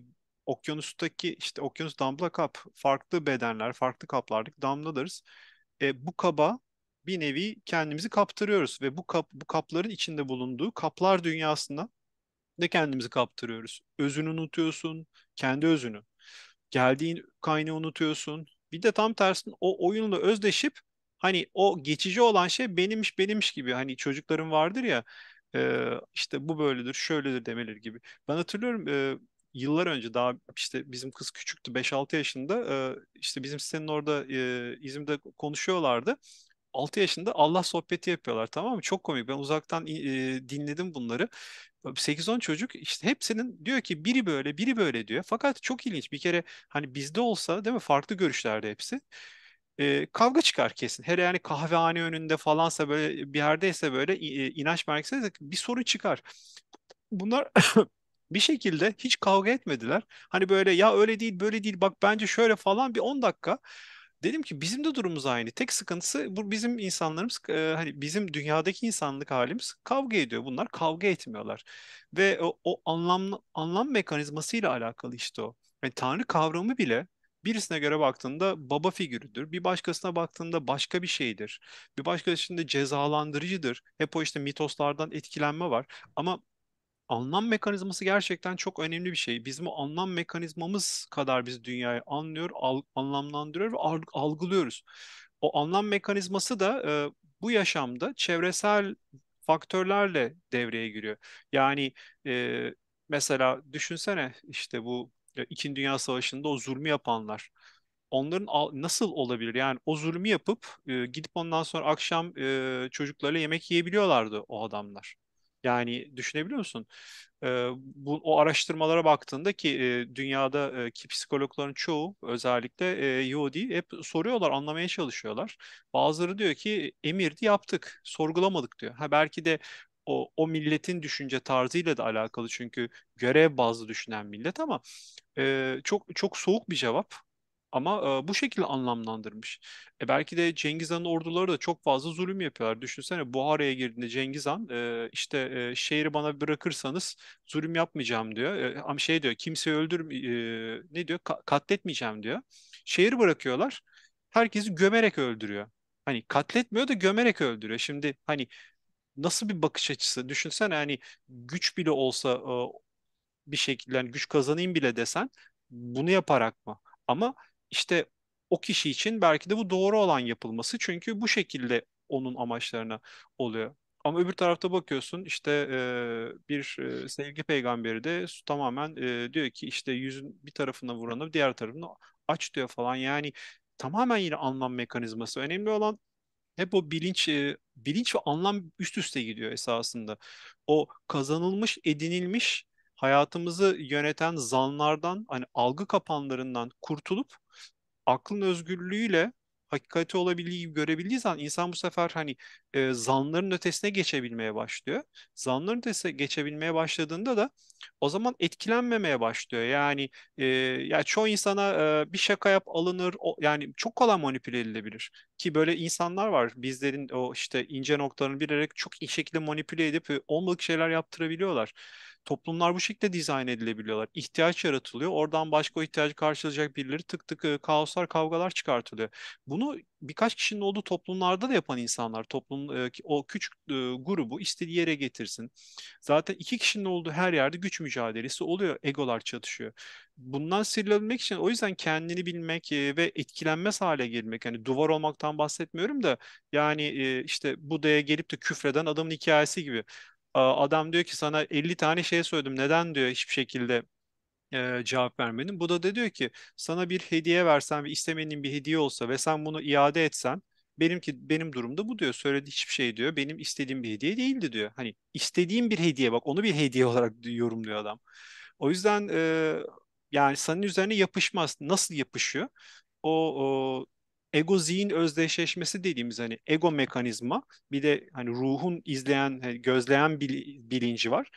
okyanustaki işte okyanus damla kap farklı bedenler farklı kaplardık damladırız E, bu kaba bir nevi kendimizi kaptırıyoruz ve bu kap bu kapların içinde bulunduğu kaplar dünyasında de kendimizi kaptırıyoruz. Özünü unutuyorsun, kendi özünü. Geldiğin kaynağı unutuyorsun. Bir de tam tersin o oyunla özdeşip hani o geçici olan şey benimmiş benimmiş gibi. Hani çocukların vardır ya işte bu böyledir, şöyledir demeleri gibi. Ben hatırlıyorum yıllar önce daha işte bizim kız küçüktü 5-6 yaşında işte bizim senin orada izimde konuşuyorlardı. 6 yaşında Allah sohbeti yapıyorlar tamam mı? Çok komik. Ben uzaktan e, dinledim bunları. 8-10 çocuk işte hepsinin diyor ki biri böyle biri böyle diyor. Fakat çok ilginç bir kere hani bizde olsa değil mi farklı görüşlerde hepsi. E, kavga çıkar kesin. her yani kahvehane önünde falansa böyle bir yerdeyse böyle e, inanç merkezinde bir soru çıkar. Bunlar *coughs* bir şekilde hiç kavga etmediler. Hani böyle ya öyle değil böyle değil bak bence şöyle falan bir 10 dakika Dedim ki bizim de durumumuz aynı. Tek sıkıntısı bu bizim insanlarımız e, hani bizim dünyadaki insanlık halimiz kavga ediyor. Bunlar kavga etmiyorlar. Ve o, o anlam anlam mekanizmasıyla alakalı işte o. Yani tanrı kavramı bile birisine göre baktığında baba figürüdür. Bir başkasına baktığında başka bir şeydir. Bir başkasında cezalandırıcıdır. Hep o işte mitoslardan etkilenme var. Ama anlam mekanizması gerçekten çok önemli bir şey. Bizim o anlam mekanizmamız kadar biz dünyayı anlıyor, al, anlamlandırıyor ve algılıyoruz. O anlam mekanizması da e, bu yaşamda çevresel faktörlerle devreye giriyor. Yani e, mesela düşünsene işte bu İkinci Dünya Savaşı'nda o zulmü yapanlar onların nasıl olabilir? Yani o zulmü yapıp e, gidip ondan sonra akşam e, çocuklarıyla yemek yiyebiliyorlardı o adamlar. Yani düşünebiliyor musun? E, bu o araştırmalara baktığında ki e, dünyada e, ki psikologların çoğu özellikle e, Yodi hep soruyorlar, anlamaya çalışıyorlar. Bazıları diyor ki emirdi yaptık, sorgulamadık diyor. Ha belki de o, o milletin düşünce tarzıyla da alakalı çünkü görev bazlı düşünen millet ama e, çok çok soğuk bir cevap ama e, bu şekilde anlamlandırmış. E, belki de Cengiz Han'ın orduları da çok fazla zulüm yapıyorlar. Düşünsene Buhara'ya girdiğinde Cengiz Han e, işte e, şehri bana bırakırsanız zulüm yapmayacağım diyor. E, e ama şey diyor kimseyi öldür ne diyor Ka- katletmeyeceğim diyor. Şehri bırakıyorlar. Herkesi gömerek öldürüyor. Hani katletmiyor da gömerek öldürüyor. Şimdi hani nasıl bir bakış açısı? Düşünsene hani güç bile olsa e, bir şekilde yani güç kazanayım bile desen bunu yaparak mı? Ama işte o kişi için belki de bu doğru olan yapılması. Çünkü bu şekilde onun amaçlarına oluyor. Ama öbür tarafta bakıyorsun işte e, bir e, sevgi peygamberi de tamamen e, diyor ki işte yüzün bir tarafına vuranı diğer tarafını aç diyor falan. Yani tamamen yine anlam mekanizması. Önemli olan hep o bilinç e, bilinç ve anlam üst üste gidiyor esasında. O kazanılmış, edinilmiş hayatımızı yöneten zanlardan, hani algı kapanlarından kurtulup aklın özgürlüğüyle hakikati olabildiği gibi görebildiği zaman insan bu sefer hani e, zanların ötesine geçebilmeye başlıyor. Zanların ötesine geçebilmeye başladığında da o zaman etkilenmemeye başlıyor. Yani e, ya çoğu insana e, bir şaka yap alınır. O, yani çok kolay manipüle edilebilir. Ki böyle insanlar var. Bizlerin o işte ince noktalarını bilerek çok iyi şekilde manipüle edip e, olmadık şeyler yaptırabiliyorlar. Toplumlar bu şekilde dizayn edilebiliyorlar. İhtiyaç yaratılıyor. Oradan başka o ihtiyacı karşılayacak birileri tık tık e, kaoslar, kavgalar çıkartılıyor. Bu bunu birkaç kişinin olduğu toplumlarda da yapan insanlar toplum e, o küçük e, grubu istediği yere getirsin. Zaten iki kişinin olduğu her yerde güç mücadelesi oluyor. Egolar çatışıyor. Bundan sıyrılabilmek için o yüzden kendini bilmek e, ve etkilenmez hale gelmek. Hani duvar olmaktan bahsetmiyorum da yani e, işte Buda'ya gelip de küfreden adamın hikayesi gibi. Adam diyor ki sana 50 tane şey söyledim. Neden diyor hiçbir şekilde e, cevap vermenin. Bu da, da diyor ki sana bir hediye versen ve istemenin bir hediye olsa ve sen bunu iade etsen benimki benim durumda bu diyor. söyledi hiçbir şey diyor. Benim istediğim bir hediye değildi diyor. Hani istediğim bir hediye bak onu bir hediye *laughs* olarak yorumluyor adam. O yüzden e, yani senin üzerine yapışmaz. Nasıl yapışıyor? O, o ego zihin özdeşleşmesi dediğimiz hani ego mekanizma bir de hani ruhun izleyen hani gözleyen bilinci var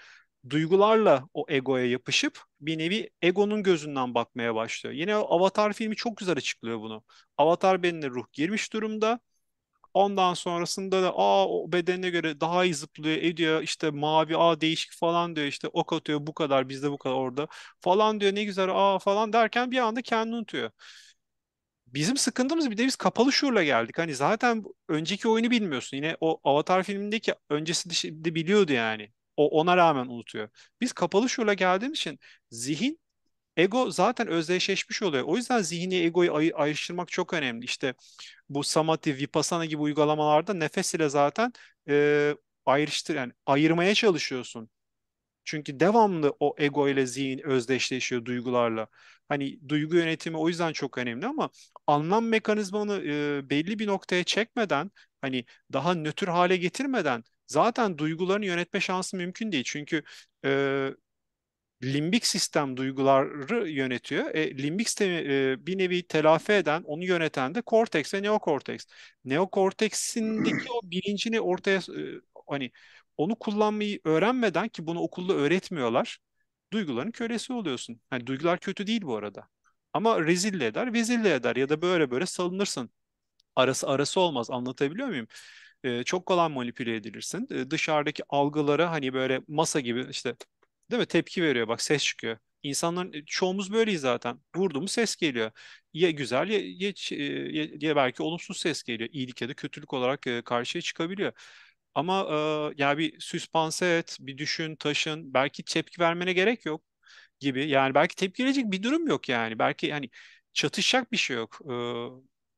duygularla o egoya yapışıp bir nevi egonun gözünden bakmaya başlıyor. Yine o Avatar filmi çok güzel açıklıyor bunu. Avatar benimle ruh girmiş durumda. Ondan sonrasında da aa o bedenine göre daha iyi zıplıyor, ediyor. işte mavi aa değişik falan diyor. işte ok atıyor bu kadar bizde bu kadar orada falan diyor. Ne güzel aa falan derken bir anda kendini unutuyor. Bizim sıkıntımız bir de biz kapalı şuurla geldik. Hani zaten önceki oyunu bilmiyorsun. Yine o Avatar filmindeki öncesi de biliyordu yani. O ona rağmen unutuyor. Biz kapalı şöyle geldiğimiz için zihin ego zaten özdeşleşmiş oluyor. O yüzden zihni egoyu ay- ayrıştırmak çok önemli. İşte bu samati, vipassana gibi uygulamalarda nefes ile zaten e, ayrıştır yani ayırmaya çalışıyorsun. Çünkü devamlı o ego ile zihin özdeşleşiyor duygularla. Hani duygu yönetimi o yüzden çok önemli ama anlam mekanizmanı e, belli bir noktaya çekmeden hani daha nötr hale getirmeden zaten duygularını yönetme şansı mümkün değil. Çünkü e, limbik sistem duyguları yönetiyor. E, limbik sistemi e, bir nevi telafi eden, onu yöneten de korteks ve neokorteks. Neokorteksindeki o bilincini ortaya e, hani onu kullanmayı öğrenmeden ki bunu okulda öğretmiyorlar. Duyguların kölesi oluyorsun. Yani duygular kötü değil bu arada. Ama rezille eder, vezille eder ya da böyle böyle salınırsın. Arası arası olmaz. Anlatabiliyor muyum? çok kolay manipüle edilirsin. dışarıdaki algılara hani böyle masa gibi işte değil mi tepki veriyor bak ses çıkıyor. İnsanların çoğumuz böyleyiz zaten. Vurdu mu ses geliyor. Ya güzel ya, ya, ya, ya belki olumsuz ses geliyor. İyilik ya da kötülük olarak karşıya çıkabiliyor. Ama e, ya bir süspanse et, bir düşün, taşın. Belki tepki vermene gerek yok gibi. Yani belki tepki verecek bir durum yok yani. Belki hani çatışacak bir şey yok. E,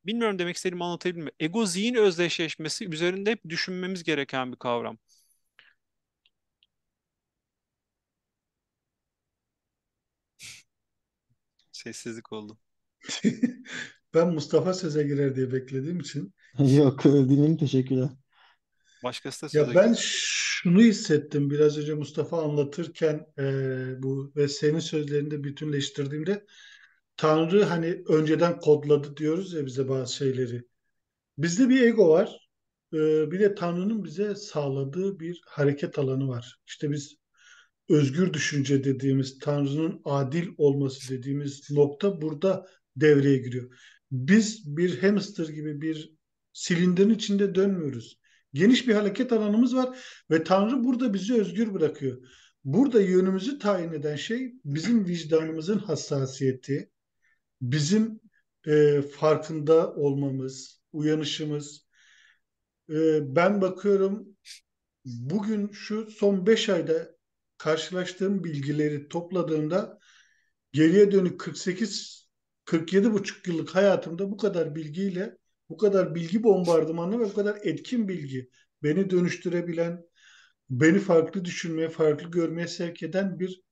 bilmiyorum demek istediğimi anlatabildim mi? Ego zihin özdeşleşmesi üzerinde hep düşünmemiz gereken bir kavram. Sessizlik oldu. *laughs* ben Mustafa söze girer diye beklediğim için. *laughs* Yok övdüğün teşekkürler. Başkası da söze Ya ben şunu hissettim biraz önce Mustafa anlatırken e, bu ve senin sözlerinde bütünleştirdiğimde Tanrı hani önceden kodladı diyoruz ya bize bazı şeyleri. Bizde bir ego var. Ee, bir de Tanrı'nın bize sağladığı bir hareket alanı var. İşte biz özgür düşünce dediğimiz, Tanrı'nın adil olması dediğimiz nokta burada devreye giriyor. Biz bir hamster gibi bir silindirin içinde dönmüyoruz. Geniş bir hareket alanımız var ve Tanrı burada bizi özgür bırakıyor. Burada yönümüzü tayin eden şey bizim vicdanımızın hassasiyeti, bizim e, farkında olmamız, uyanışımız. E, ben bakıyorum bugün şu son beş ayda karşılaştığım bilgileri topladığımda geriye dönük 48 47 buçuk yıllık hayatımda bu kadar bilgiyle bu kadar bilgi bombardımanı ve bu kadar etkin bilgi beni dönüştürebilen, beni farklı düşünmeye, farklı görmeye sevk eden bir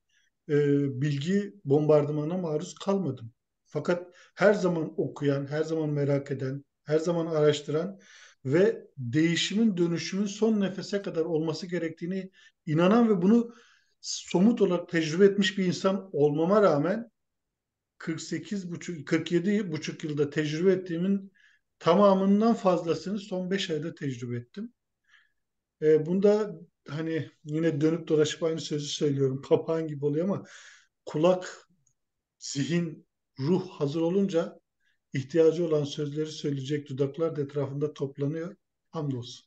e, bilgi bombardımanına maruz kalmadım. Fakat her zaman okuyan, her zaman merak eden, her zaman araştıran ve değişimin dönüşümün son nefese kadar olması gerektiğini inanan ve bunu somut olarak tecrübe etmiş bir insan olmama rağmen 48 buçuk 47 buçuk yılda tecrübe ettiğimin tamamından fazlasını son 5 ayda tecrübe ettim. E, bunda hani yine dönüp dolaşıp aynı sözü söylüyorum. Papağan gibi oluyor ama kulak, zihin Ruh hazır olunca ihtiyacı olan sözleri söyleyecek dudaklar da etrafında toplanıyor. Hamdolsun.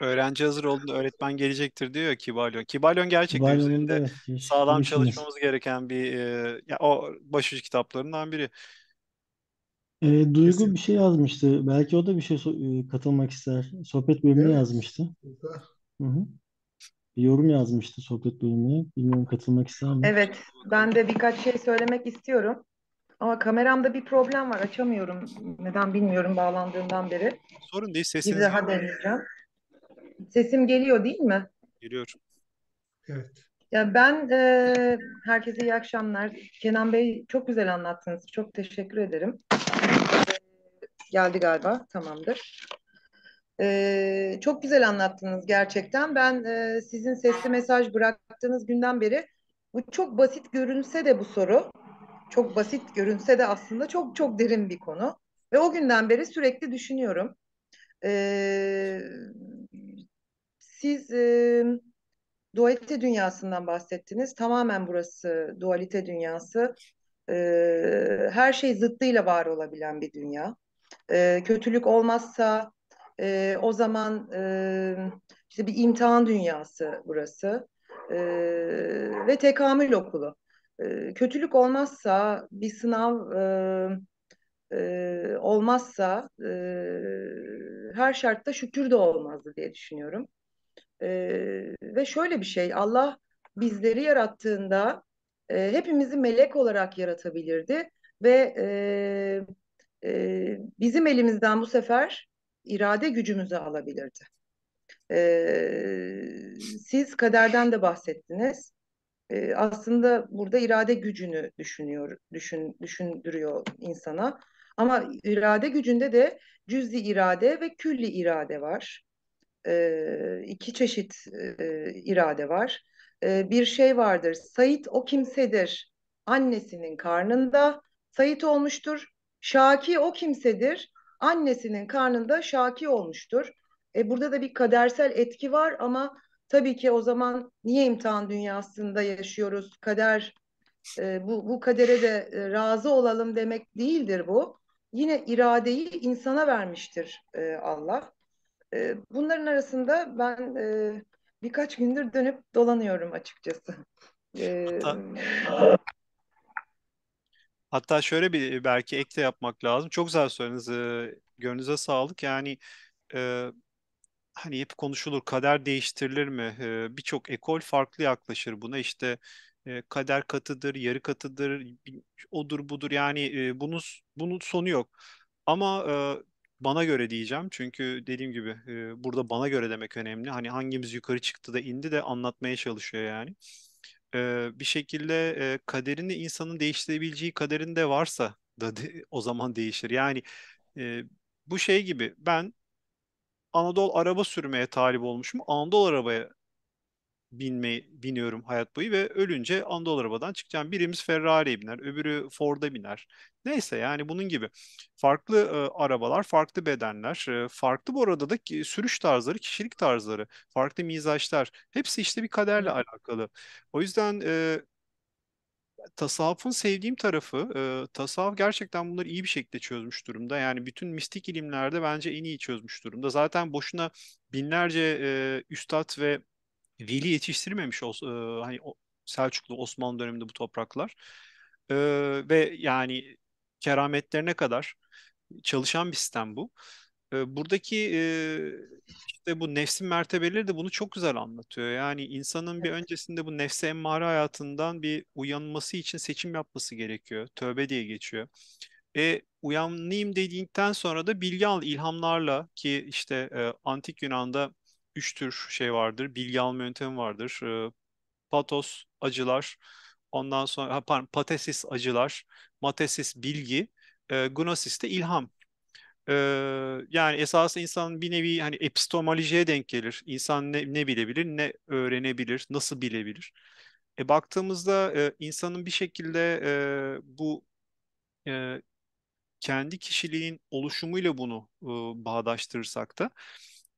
Öğrenci hazır olduğunda öğretmen gelecektir diyor Kibalyon. Kibalyon gerçekten Kibalyon de sağlam düşünür. çalışmamız gereken bir e, ya o başucu kitaplarından biri. E, Duygu Kesinlikle. bir şey yazmıştı. Belki o da bir şey so- e, katılmak ister. Sohbet bölümüne evet. yazmıştı. Hı -hı. Bir yorum yazmıştı sohbet bölümüne. Bilmiyorum katılmak ister mi? Evet. Ben de birkaç şey söylemek istiyorum. Ama kameramda bir problem var. Açamıyorum. Neden bilmiyorum bağlandığından beri. Sorun değil. Sesiniz Bir daha deneyeceğim. Sesim geliyor değil mi? Geliyor. Evet. Ya ben e, herkese iyi akşamlar. Kenan Bey çok güzel anlattınız. Çok teşekkür ederim. E, geldi galiba. Tamamdır. E, çok güzel anlattınız gerçekten. Ben e, sizin sesli mesaj bıraktığınız günden beri bu çok basit görünse de bu soru çok basit görünse de aslında çok çok derin bir konu. Ve o günden beri sürekli düşünüyorum. Ee, siz e, dualite dünyasından bahsettiniz. Tamamen burası dualite dünyası. Ee, her şey zıttıyla var olabilen bir dünya. Ee, kötülük olmazsa e, o zaman e, işte bir imtihan dünyası burası. Ee, ve tekamül okulu kötülük olmazsa, bir sınav e, e, olmazsa e, her şartta şükür de olmazdı diye düşünüyorum. E, ve şöyle bir şey, Allah bizleri yarattığında e, hepimizi melek olarak yaratabilirdi ve e, e, bizim elimizden bu sefer irade gücümüzü alabilirdi. E, siz kaderden de bahsettiniz aslında burada irade gücünü düşünüyor, düşün, düşündürüyor insana. Ama irade gücünde de cüz'i irade ve külli irade var. E, iki çeşit e, irade var. E, bir şey vardır. Sait o kimsedir. Annesinin karnında Sait olmuştur. Şaki o kimsedir. Annesinin karnında şaki olmuştur. E, burada da bir kadersel etki var ama Tabii ki o zaman niye imtihan dünyasında yaşıyoruz? Kader e, bu, bu kadere de e, razı olalım demek değildir bu. Yine iradeyi insana vermiştir e, Allah. E, bunların arasında ben e, birkaç gündür dönüp dolanıyorum açıkçası. E, Hatta... şöyle bir belki ek yapmak lazım. Çok güzel söylediniz. E, gönlünüze sağlık. Yani e, hani hep konuşulur kader değiştirilir mi? Ee, Birçok ekol farklı yaklaşır buna işte kader katıdır, yarı katıdır, odur budur yani bunun bunun sonu yok. Ama bana göre diyeceğim çünkü dediğim gibi burada bana göre demek önemli. Hani hangimiz yukarı çıktı da indi de anlatmaya çalışıyor yani. bir şekilde e, kaderini insanın değiştirebileceği kaderinde varsa da o zaman değişir. Yani bu şey gibi ben Anadolu araba sürmeye talip olmuşum. Anadolu arabaya binmeyi, biniyorum hayat boyu ve ölünce Anadolu arabadan çıkacağım. Birimiz Ferrari'ye biner, öbürü Ford'a biner. Neyse yani bunun gibi. Farklı e, arabalar, farklı bedenler, e, farklı bu arada da ki, sürüş tarzları, kişilik tarzları, farklı mizaçlar. Hepsi işte bir kaderle alakalı. O yüzden e, tasavvufun sevdiğim tarafı e, tasavvuf gerçekten bunları iyi bir şekilde çözmüş durumda. Yani bütün mistik ilimlerde bence en iyi çözmüş durumda. Zaten boşuna binlerce e, üstad ve veli yetiştirmemiş o, e, hani o, Selçuklu Osmanlı döneminde bu topraklar. E, ve yani kerametlerine kadar çalışan bir sistem bu. Ee, buradaki işte bu nefsin mertebeleri de bunu çok güzel anlatıyor. Yani insanın bir öncesinde bu nefse emmare hayatından bir uyanması için seçim yapması gerekiyor. Tövbe diye geçiyor. E, uyanayım dedikten sonra da bilgi al ilhamlarla ki işte e, antik Yunan'da üç tür şey vardır. Bilgi alma yöntemi vardır. E, patos acılar, ondan sonra ha, pardon, patesis acılar, matesis bilgi, e, gnosis de ilham. Ee, yani esasında insan bir nevi hani epistemolojiye denk gelir. İnsan ne, ne bilebilir, ne öğrenebilir, nasıl bilebilir. E, baktığımızda e, insanın bir şekilde e, bu e, kendi kişiliğin oluşumuyla bunu e, bağdaştırırsak da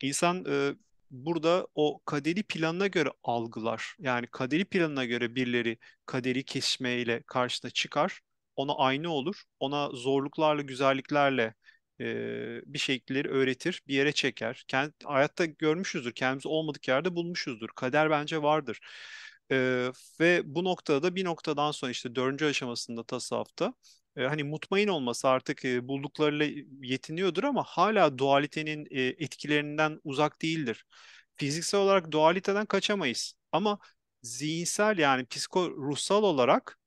insan e, burada o kaderi planına göre algılar. Yani kaderi planına göre birileri kaderi kesmeyle karşına çıkar. Ona aynı olur. Ona zorluklarla, güzelliklerle e, bir şekilleri öğretir, bir yere çeker. Kend, hayatta görmüşüzdür, kendimiz olmadık yerde bulmuşuzdur. Kader bence vardır. E, ve bu noktada da bir noktadan sonra işte dördüncü aşamasında tasavvufta e, hani mutmain olması artık e, bulduklarıyla yetiniyordur ama hala dualitenin e, etkilerinden uzak değildir. Fiziksel olarak dualiteden kaçamayız ama zihinsel yani psiko ruhsal olarak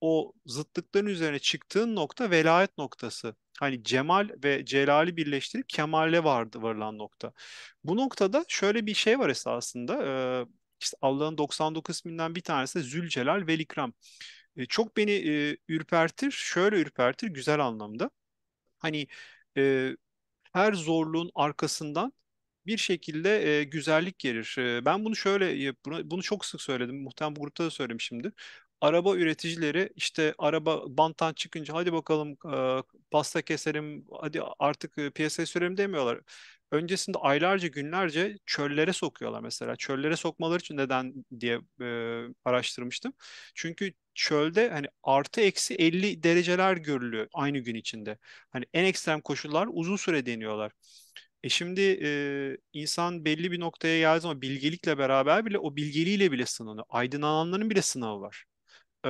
o zıtlıkların üzerine çıktığın nokta velayet noktası hani Cemal ve Celal'i birleştirip Kemal'e vardı varılan nokta. Bu noktada şöyle bir şey var esasında. E, işte Allah'ın 99 isminden bir tanesi Zülcelal ve İkram. E, çok beni e, ürpertir, şöyle ürpertir güzel anlamda. Hani e, her zorluğun arkasından bir şekilde e, güzellik gelir. E, ben bunu şöyle bunu çok sık söyledim. Muhtemelen bu grupta da söylemişimdir araba üreticileri işte araba banttan çıkınca hadi bakalım e, pasta keselim hadi artık e, piyasaya sürelim demiyorlar. Öncesinde aylarca günlerce çöllere sokuyorlar mesela. Çöllere sokmaları için neden diye e, araştırmıştım. Çünkü çölde hani artı eksi 50 dereceler görülüyor aynı gün içinde. Hani en ekstrem koşullar uzun süre deniyorlar. E şimdi e, insan belli bir noktaya geldiği zaman bilgelikle beraber bile o bilgeliğiyle bile sınanıyor. Aydınlananların bile sınavı var e,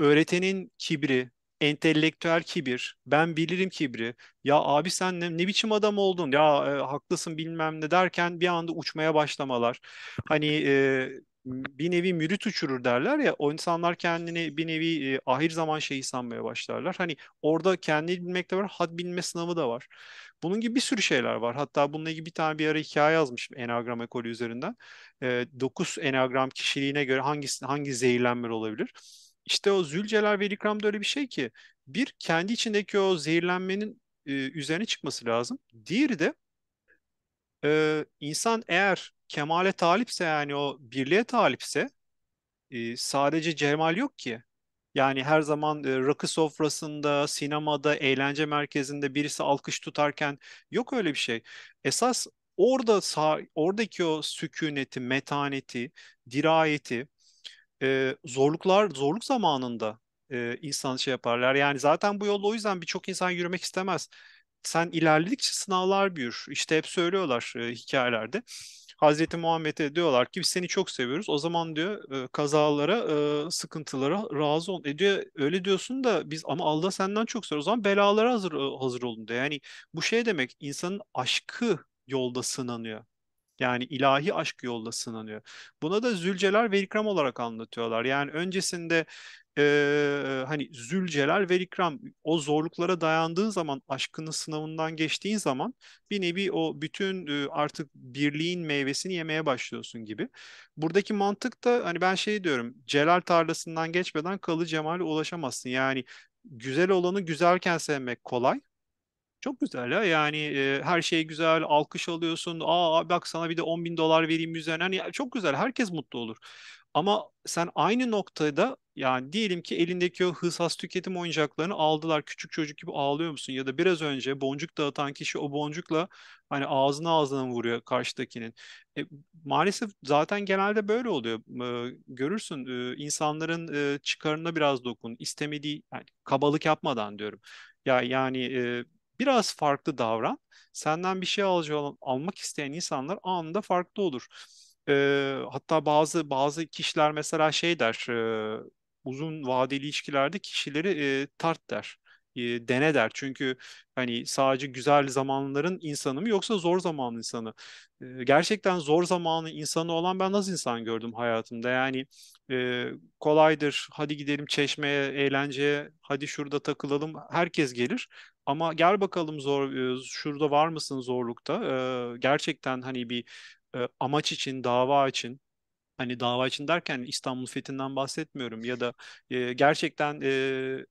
öğretenin kibri, entelektüel kibir, ben bilirim kibri. Ya abi sen ne, ne biçim adam oldun? Ya e, haklısın bilmem ne derken bir anda uçmaya başlamalar. Hani e, bir nevi mürit uçurur derler ya o insanlar kendini bir nevi e, ahir zaman şeyi sanmaya başlarlar. Hani orada kendini bilmek de var, had bilme sınavı da var. Bunun gibi bir sürü şeyler var. Hatta bununla ilgili bir tane bir ara hikaye yazmışım Enneagram ekolü üzerinden. E, 9 Enneagram kişiliğine göre hangi hangi zehirlenme olabilir? İşte o Zülceler ve İkram'da öyle bir şey ki bir kendi içindeki o zehirlenmenin e, üzerine çıkması lazım. Diğeri de e, insan eğer kemale talipse yani o birliğe talipse e, sadece cemal yok ki. Yani her zaman e, rakı sofrasında, sinemada, eğlence merkezinde birisi alkış tutarken yok öyle bir şey. Esas orada oradaki o sükuneti, metaneti, dirayeti e, zorluklar zorluk zamanında e, insan şey yaparlar. Yani zaten bu yolda o yüzden birçok insan yürümek istemez. Sen ilerledikçe sınavlar büyür. İşte hep söylüyorlar e, hikayelerde. Hazreti Muhammed'e diyorlar ki biz seni çok seviyoruz. O zaman diyor e, kazalara, sıkıntılara razı ol. E diyor, öyle diyorsun da biz ama Allah senden çok seviyor. O zaman belalara hazır hazır olun diyor. Yani bu şey demek insanın aşkı yolda sınanıyor. Yani ilahi aşk yolda sınanıyor. Buna da zülceler ve ikram olarak anlatıyorlar. Yani öncesinde e, hani Zülcelal ve İkram o zorluklara dayandığın zaman aşkının sınavından geçtiğin zaman bir nevi o bütün e, artık birliğin meyvesini yemeye başlıyorsun gibi. Buradaki mantık da hani ben şey diyorum Celal tarlasından geçmeden kalı cemale ulaşamazsın. Yani güzel olanı güzelken sevmek kolay. Çok güzel ya yani e, her şey güzel alkış alıyorsun aa bak sana bir de 10 bin dolar vereyim üzerine hani çok güzel herkes mutlu olur ama sen aynı noktada yani diyelim ki elindeki o hızsız tüketim oyuncaklarını aldılar. Küçük çocuk gibi ağlıyor musun? Ya da biraz önce boncuk dağıtan kişi o boncukla hani ağzına ağzına vuruyor karşıdakinin. E, maalesef zaten genelde böyle oluyor. E, görürsün e, insanların e, çıkarına biraz dokun. istemediği yani kabalık yapmadan diyorum. Ya yani e, biraz farklı davran. Senden bir şey alacağım, almak isteyen insanlar anında farklı olur. E, hatta bazı bazı kişiler mesela şey der, e, uzun vadeli ilişkilerde kişileri e, tart der e, dene der. Çünkü hani sadece güzel zamanların insanı mı yoksa zor zamanın insanı. E, gerçekten zor zamanın insanı olan ben az insan gördüm hayatımda. Yani e, kolaydır hadi gidelim çeşmeye, eğlenceye, hadi şurada takılalım herkes gelir. Ama gel bakalım zor şurada var mısın zorlukta? E, gerçekten hani bir e, amaç için, dava için hani dava için derken İstanbul Fethi'nden bahsetmiyorum ya da e, gerçekten e,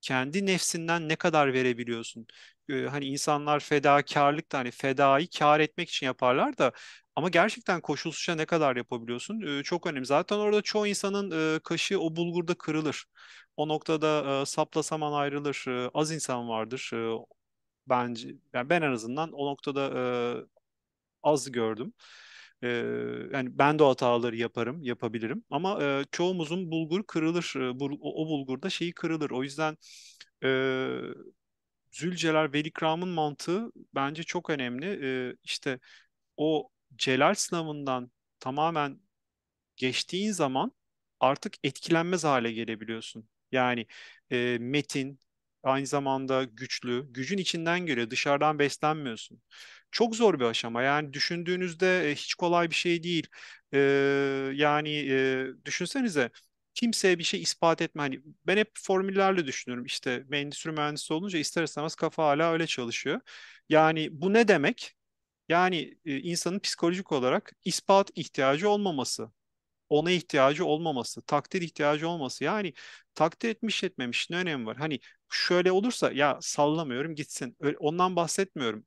kendi nefsinden ne kadar verebiliyorsun? E, hani insanlar fedakarlık da hani fedayı kar etmek için yaparlar da ama gerçekten koşulsuzca ne kadar yapabiliyorsun? E, çok önemli. Zaten orada çoğu insanın e, kaşı o bulgurda kırılır. O noktada e, sapla saman ayrılır. E, az insan vardır. E, bence yani ben en azından o noktada e, az gördüm. E, yani ben de hataları yaparım, yapabilirim. Ama e, çoğumuzun bulgur kırılır. E, bu, o, o bulgurda şeyi kırılır. O yüzden e, Zülcelal Velikram'ın mantığı bence çok önemli. E, işte o Celal sınavından tamamen geçtiğin zaman artık etkilenmez hale gelebiliyorsun. Yani e, metin aynı zamanda güçlü, gücün içinden geliyor, dışarıdan beslenmiyorsun çok zor bir aşama. Yani düşündüğünüzde hiç kolay bir şey değil. yani düşünsenize kimseye bir şey ispat etme. Hani ben hep formüllerle düşünüyorum. İşte endüstri mühendisi olunca ister istemez kafa hala öyle çalışıyor. Yani bu ne demek? Yani insanın psikolojik olarak ispat ihtiyacı olmaması ona ihtiyacı olmaması, takdir ihtiyacı olması. Yani takdir etmiş etmemiş ne önemi var? Hani şöyle olursa ya sallamıyorum gitsin. Öyle, ondan bahsetmiyorum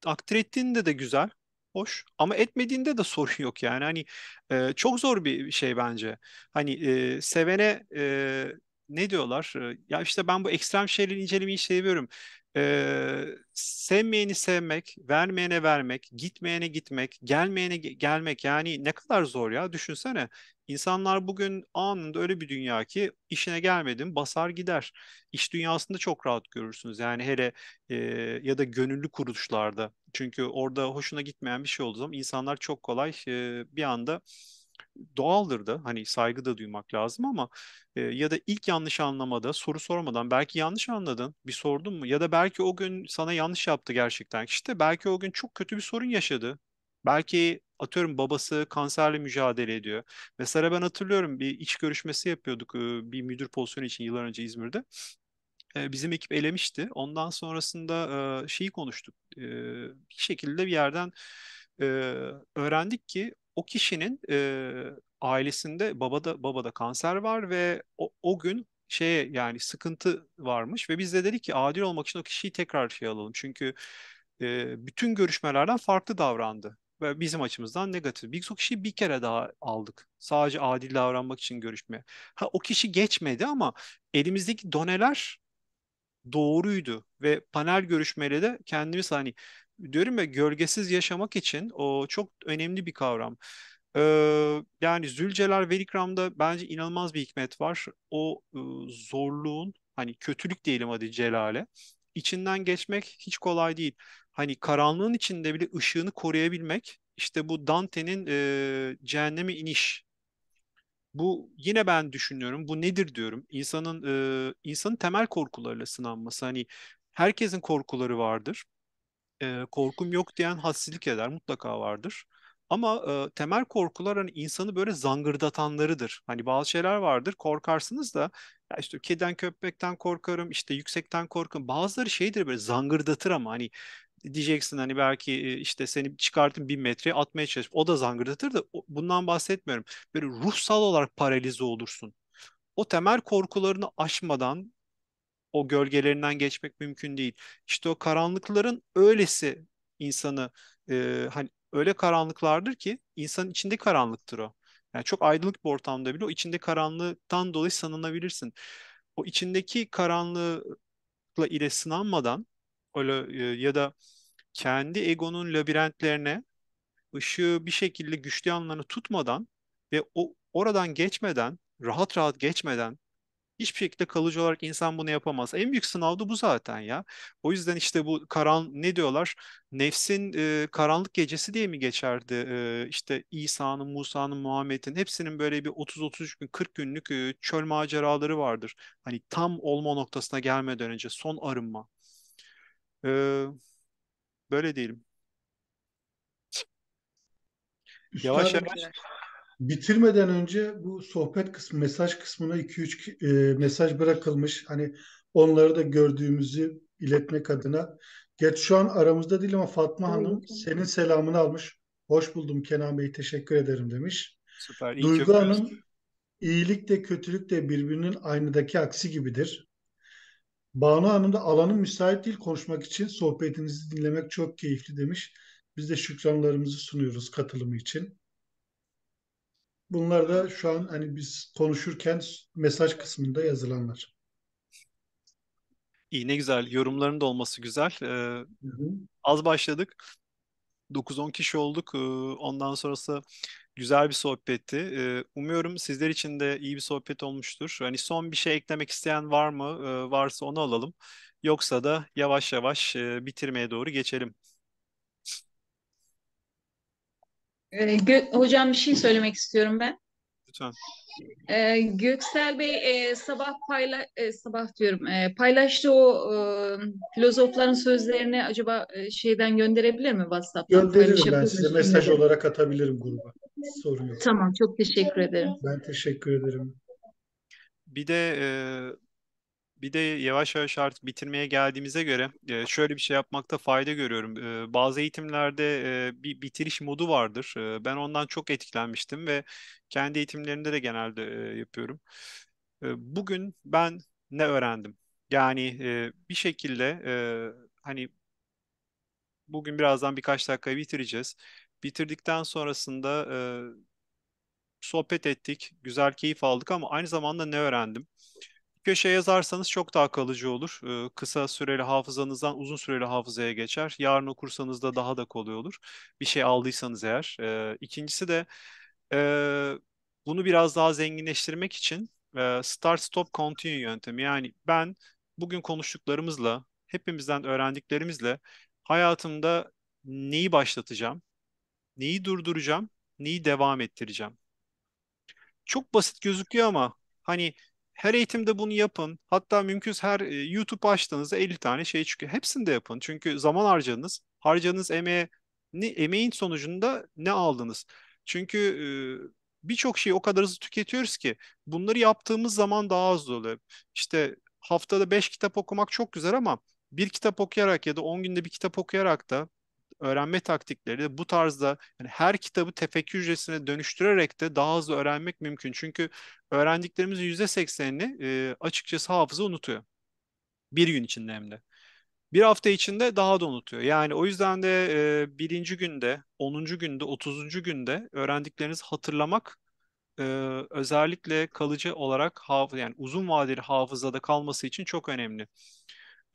takdir ettiğinde de güzel, hoş ama etmediğinde de *laughs* sorun yok yani. Hani e, çok zor bir şey bence. Hani e, sevene e, ne diyorlar? E, ya işte ben bu ekstrem şeylerin incelemeyi seviyorum. Ee, sevmeyeni sevmek, vermeyene vermek, gitmeyene gitmek, gelmeyene ge- gelmek yani ne kadar zor ya düşünsene. İnsanlar bugün anında öyle bir dünya ki işine gelmedim, basar gider. İş dünyasında çok rahat görürsünüz. Yani hele e, ya da gönüllü kuruluşlarda. Çünkü orada hoşuna gitmeyen bir şey olduğu zaman insanlar çok kolay e, bir anda doğaldır da hani saygı da duymak lazım ama e, ya da ilk yanlış anlamada soru sormadan belki yanlış anladın bir sordun mu ya da belki o gün sana yanlış yaptı gerçekten işte belki o gün çok kötü bir sorun yaşadı Belki atıyorum babası kanserle mücadele ediyor. Mesela ben hatırlıyorum bir iç görüşmesi yapıyorduk bir müdür pozisyonu için yıllar önce İzmir'de. Bizim ekip elemişti. Ondan sonrasında şeyi konuştuk. Bir şekilde bir yerden öğrendik ki o kişinin ailesinde babada babada kanser var ve o, o gün şey yani sıkıntı varmış ve biz de dedik ki adil olmak için o kişiyi tekrar şey alalım. Çünkü bütün görüşmelerden farklı davrandı bizim açımızdan negatif. Biz o kişiyi bir kere daha aldık. Sadece adil davranmak için görüşmeye. Ha o kişi geçmedi ama elimizdeki doneler doğruydu ve panel görüşmeyle de kendimiz hani diyorum ya gölgesiz yaşamak için o çok önemli bir kavram. Ee, yani Zülcelal Velikram'da bence inanılmaz bir hikmet var. O e, zorluğun hani kötülük diyelim hadi Celal'e içinden geçmek hiç kolay değil hani karanlığın içinde bile ışığını koruyabilmek işte bu Dante'nin e, cehenneme iniş bu yine ben düşünüyorum bu nedir diyorum insanın e, insanın temel korkularıyla sınanması hani herkesin korkuları vardır e, korkum yok diyen hassilik eder mutlaka vardır ama e, temel korkular hani insanı böyle zangırdatanlarıdır hani bazı şeyler vardır korkarsınız da ya işte kediden köpekten korkarım işte yüksekten korkarım bazıları şeydir böyle zangırdatır ama hani diyeceksin hani belki işte seni çıkartın bir metre atmaya çalışıp o da zangırdatır da bundan bahsetmiyorum. Böyle ruhsal olarak paralize olursun. O temel korkularını aşmadan o gölgelerinden geçmek mümkün değil. İşte o karanlıkların öylesi insanı e, hani öyle karanlıklardır ki insanın içinde karanlıktır o. Yani çok aydınlık bir ortamda bile o içinde karanlıktan dolayı sanılabilirsin. O içindeki karanlıkla ile sınanmadan öyle e, ya da kendi egonun labirentlerine ışığı bir şekilde güçlü yanlarını tutmadan ve o oradan geçmeden, rahat rahat geçmeden hiçbir şekilde kalıcı olarak insan bunu yapamaz. En büyük sınav da bu zaten ya. O yüzden işte bu karan ne diyorlar? Nefsin e, karanlık gecesi diye mi geçerdi? E, işte İsa'nın, Musa'nın, Muhammed'in hepsinin böyle bir 30-33 gün, 40 günlük e, çöl maceraları vardır. Hani tam olma noktasına gelmeden önce son arınma. Ee, böyle diyelim. Yavaş Üstadım, yavaş. Bitirmeden önce bu sohbet kısmı, mesaj kısmına 2-3 e, mesaj bırakılmış. Hani onları da gördüğümüzü iletmek adına. Geç şu an aramızda değil ama Fatma Hanım senin selamını almış. Hoş buldum Kenan Bey, teşekkür ederim demiş. Süper. Duygu Hanım, iyilik de kötülük de birbirinin aynıdaki aksi gibidir. Banu Hanım da alanın müsait değil konuşmak için. Sohbetinizi dinlemek çok keyifli demiş. Biz de şükranlarımızı sunuyoruz katılımı için. Bunlar da şu an hani biz konuşurken mesaj kısmında yazılanlar. İyi ne güzel. Yorumların da olması güzel. Ee, hı hı. Az başladık. 9-10 kişi olduk. Ondan sonrası güzel bir sohbetti. Umuyorum sizler için de iyi bir sohbet olmuştur. Hani son bir şey eklemek isteyen var mı? Varsa onu alalım. Yoksa da yavaş yavaş bitirmeye doğru geçelim. Ee, hocam bir şey söylemek istiyorum ben. Lütfen. Ee, Göksel Bey e, sabah payla e, sabah diyorum e, paylaştığı o e, filozofların sözlerini acaba e, şeyden gönderebilir mi WhatsApp'tan? Gönderirim ben size mesaj olarak atabilirim gruba. yok Tamam çok teşekkür ederim. Ben teşekkür ederim. Bir de e, bir de yavaş yavaş artık bitirmeye geldiğimize göre e, şöyle bir şey yapmakta fayda görüyorum. E, bazı eğitimlerde e, bir bitiriş modu vardır. Ben ondan çok etkilenmiştim ve kendi eğitimlerimde de genelde yapıyorum. Bugün ben ne öğrendim? Yani bir şekilde hani bugün birazdan birkaç dakikayı bitireceğiz. Bitirdikten sonrasında sohbet ettik, güzel keyif aldık ama aynı zamanda ne öğrendim? Köşe yazarsanız çok daha kalıcı olur. Ee, kısa süreli hafızanızdan uzun süreli hafızaya geçer. Yarın okursanız da daha da kolay olur. Bir şey aldıysanız eğer. Ee, ikincisi de e, bunu biraz daha zenginleştirmek için e, start stop continue yöntemi. Yani ben bugün konuştuklarımızla, hepimizden öğrendiklerimizle hayatımda neyi başlatacağım, neyi durduracağım, neyi devam ettireceğim. Çok basit gözüküyor ama hani her eğitimde bunu yapın. Hatta mümkünse her e, YouTube açtığınızda 50 tane şey çıkıyor. Hepsini de yapın. Çünkü zaman harcadınız. Harcadığınız emeğe ne, emeğin sonucunda ne aldınız? Çünkü e, birçok şeyi o kadar hızlı tüketiyoruz ki bunları yaptığımız zaman daha hızlı oluyor. İşte haftada 5 kitap okumak çok güzel ama bir kitap okuyarak ya da 10 günde bir kitap okuyarak da öğrenme taktikleri de bu tarzda yani her kitabı tefekkür hücresine dönüştürerek de daha hızlı öğrenmek mümkün. Çünkü öğrendiklerimizin yüzde seksenini e, açıkçası hafıza unutuyor. Bir gün içinde hem de. Bir hafta içinde daha da unutuyor. Yani o yüzden de e, birinci günde, onuncu günde, otuzuncu günde öğrendiklerinizi hatırlamak e, özellikle kalıcı olarak hafı yani uzun vadeli hafızada kalması için çok önemli.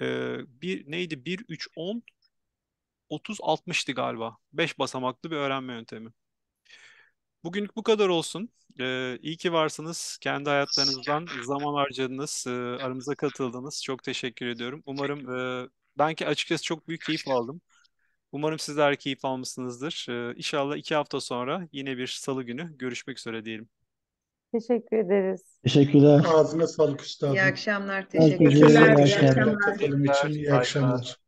E, bir neydi? 1 3 10 30-60'tı galiba. 5 basamaklı bir öğrenme yöntemi. Bugünlük bu kadar olsun. Ee, iyi ki varsınız. Kendi hayatlarınızdan zaman harcadınız. Ee, aramıza katıldınız. Çok teşekkür ediyorum. Umarım e, ben ki açıkçası çok büyük keyif aldım. Umarım sizler keyif almışsınızdır. Ee, inşallah iki hafta sonra yine bir salı günü görüşmek üzere diyelim. Teşekkür ederiz. Teşekkürler. Ağzına sağlık üstadım. İyi akşamlar. Teşekkürler. Teşekkürler. İyi akşamlar. Benim için iyi akşamlar.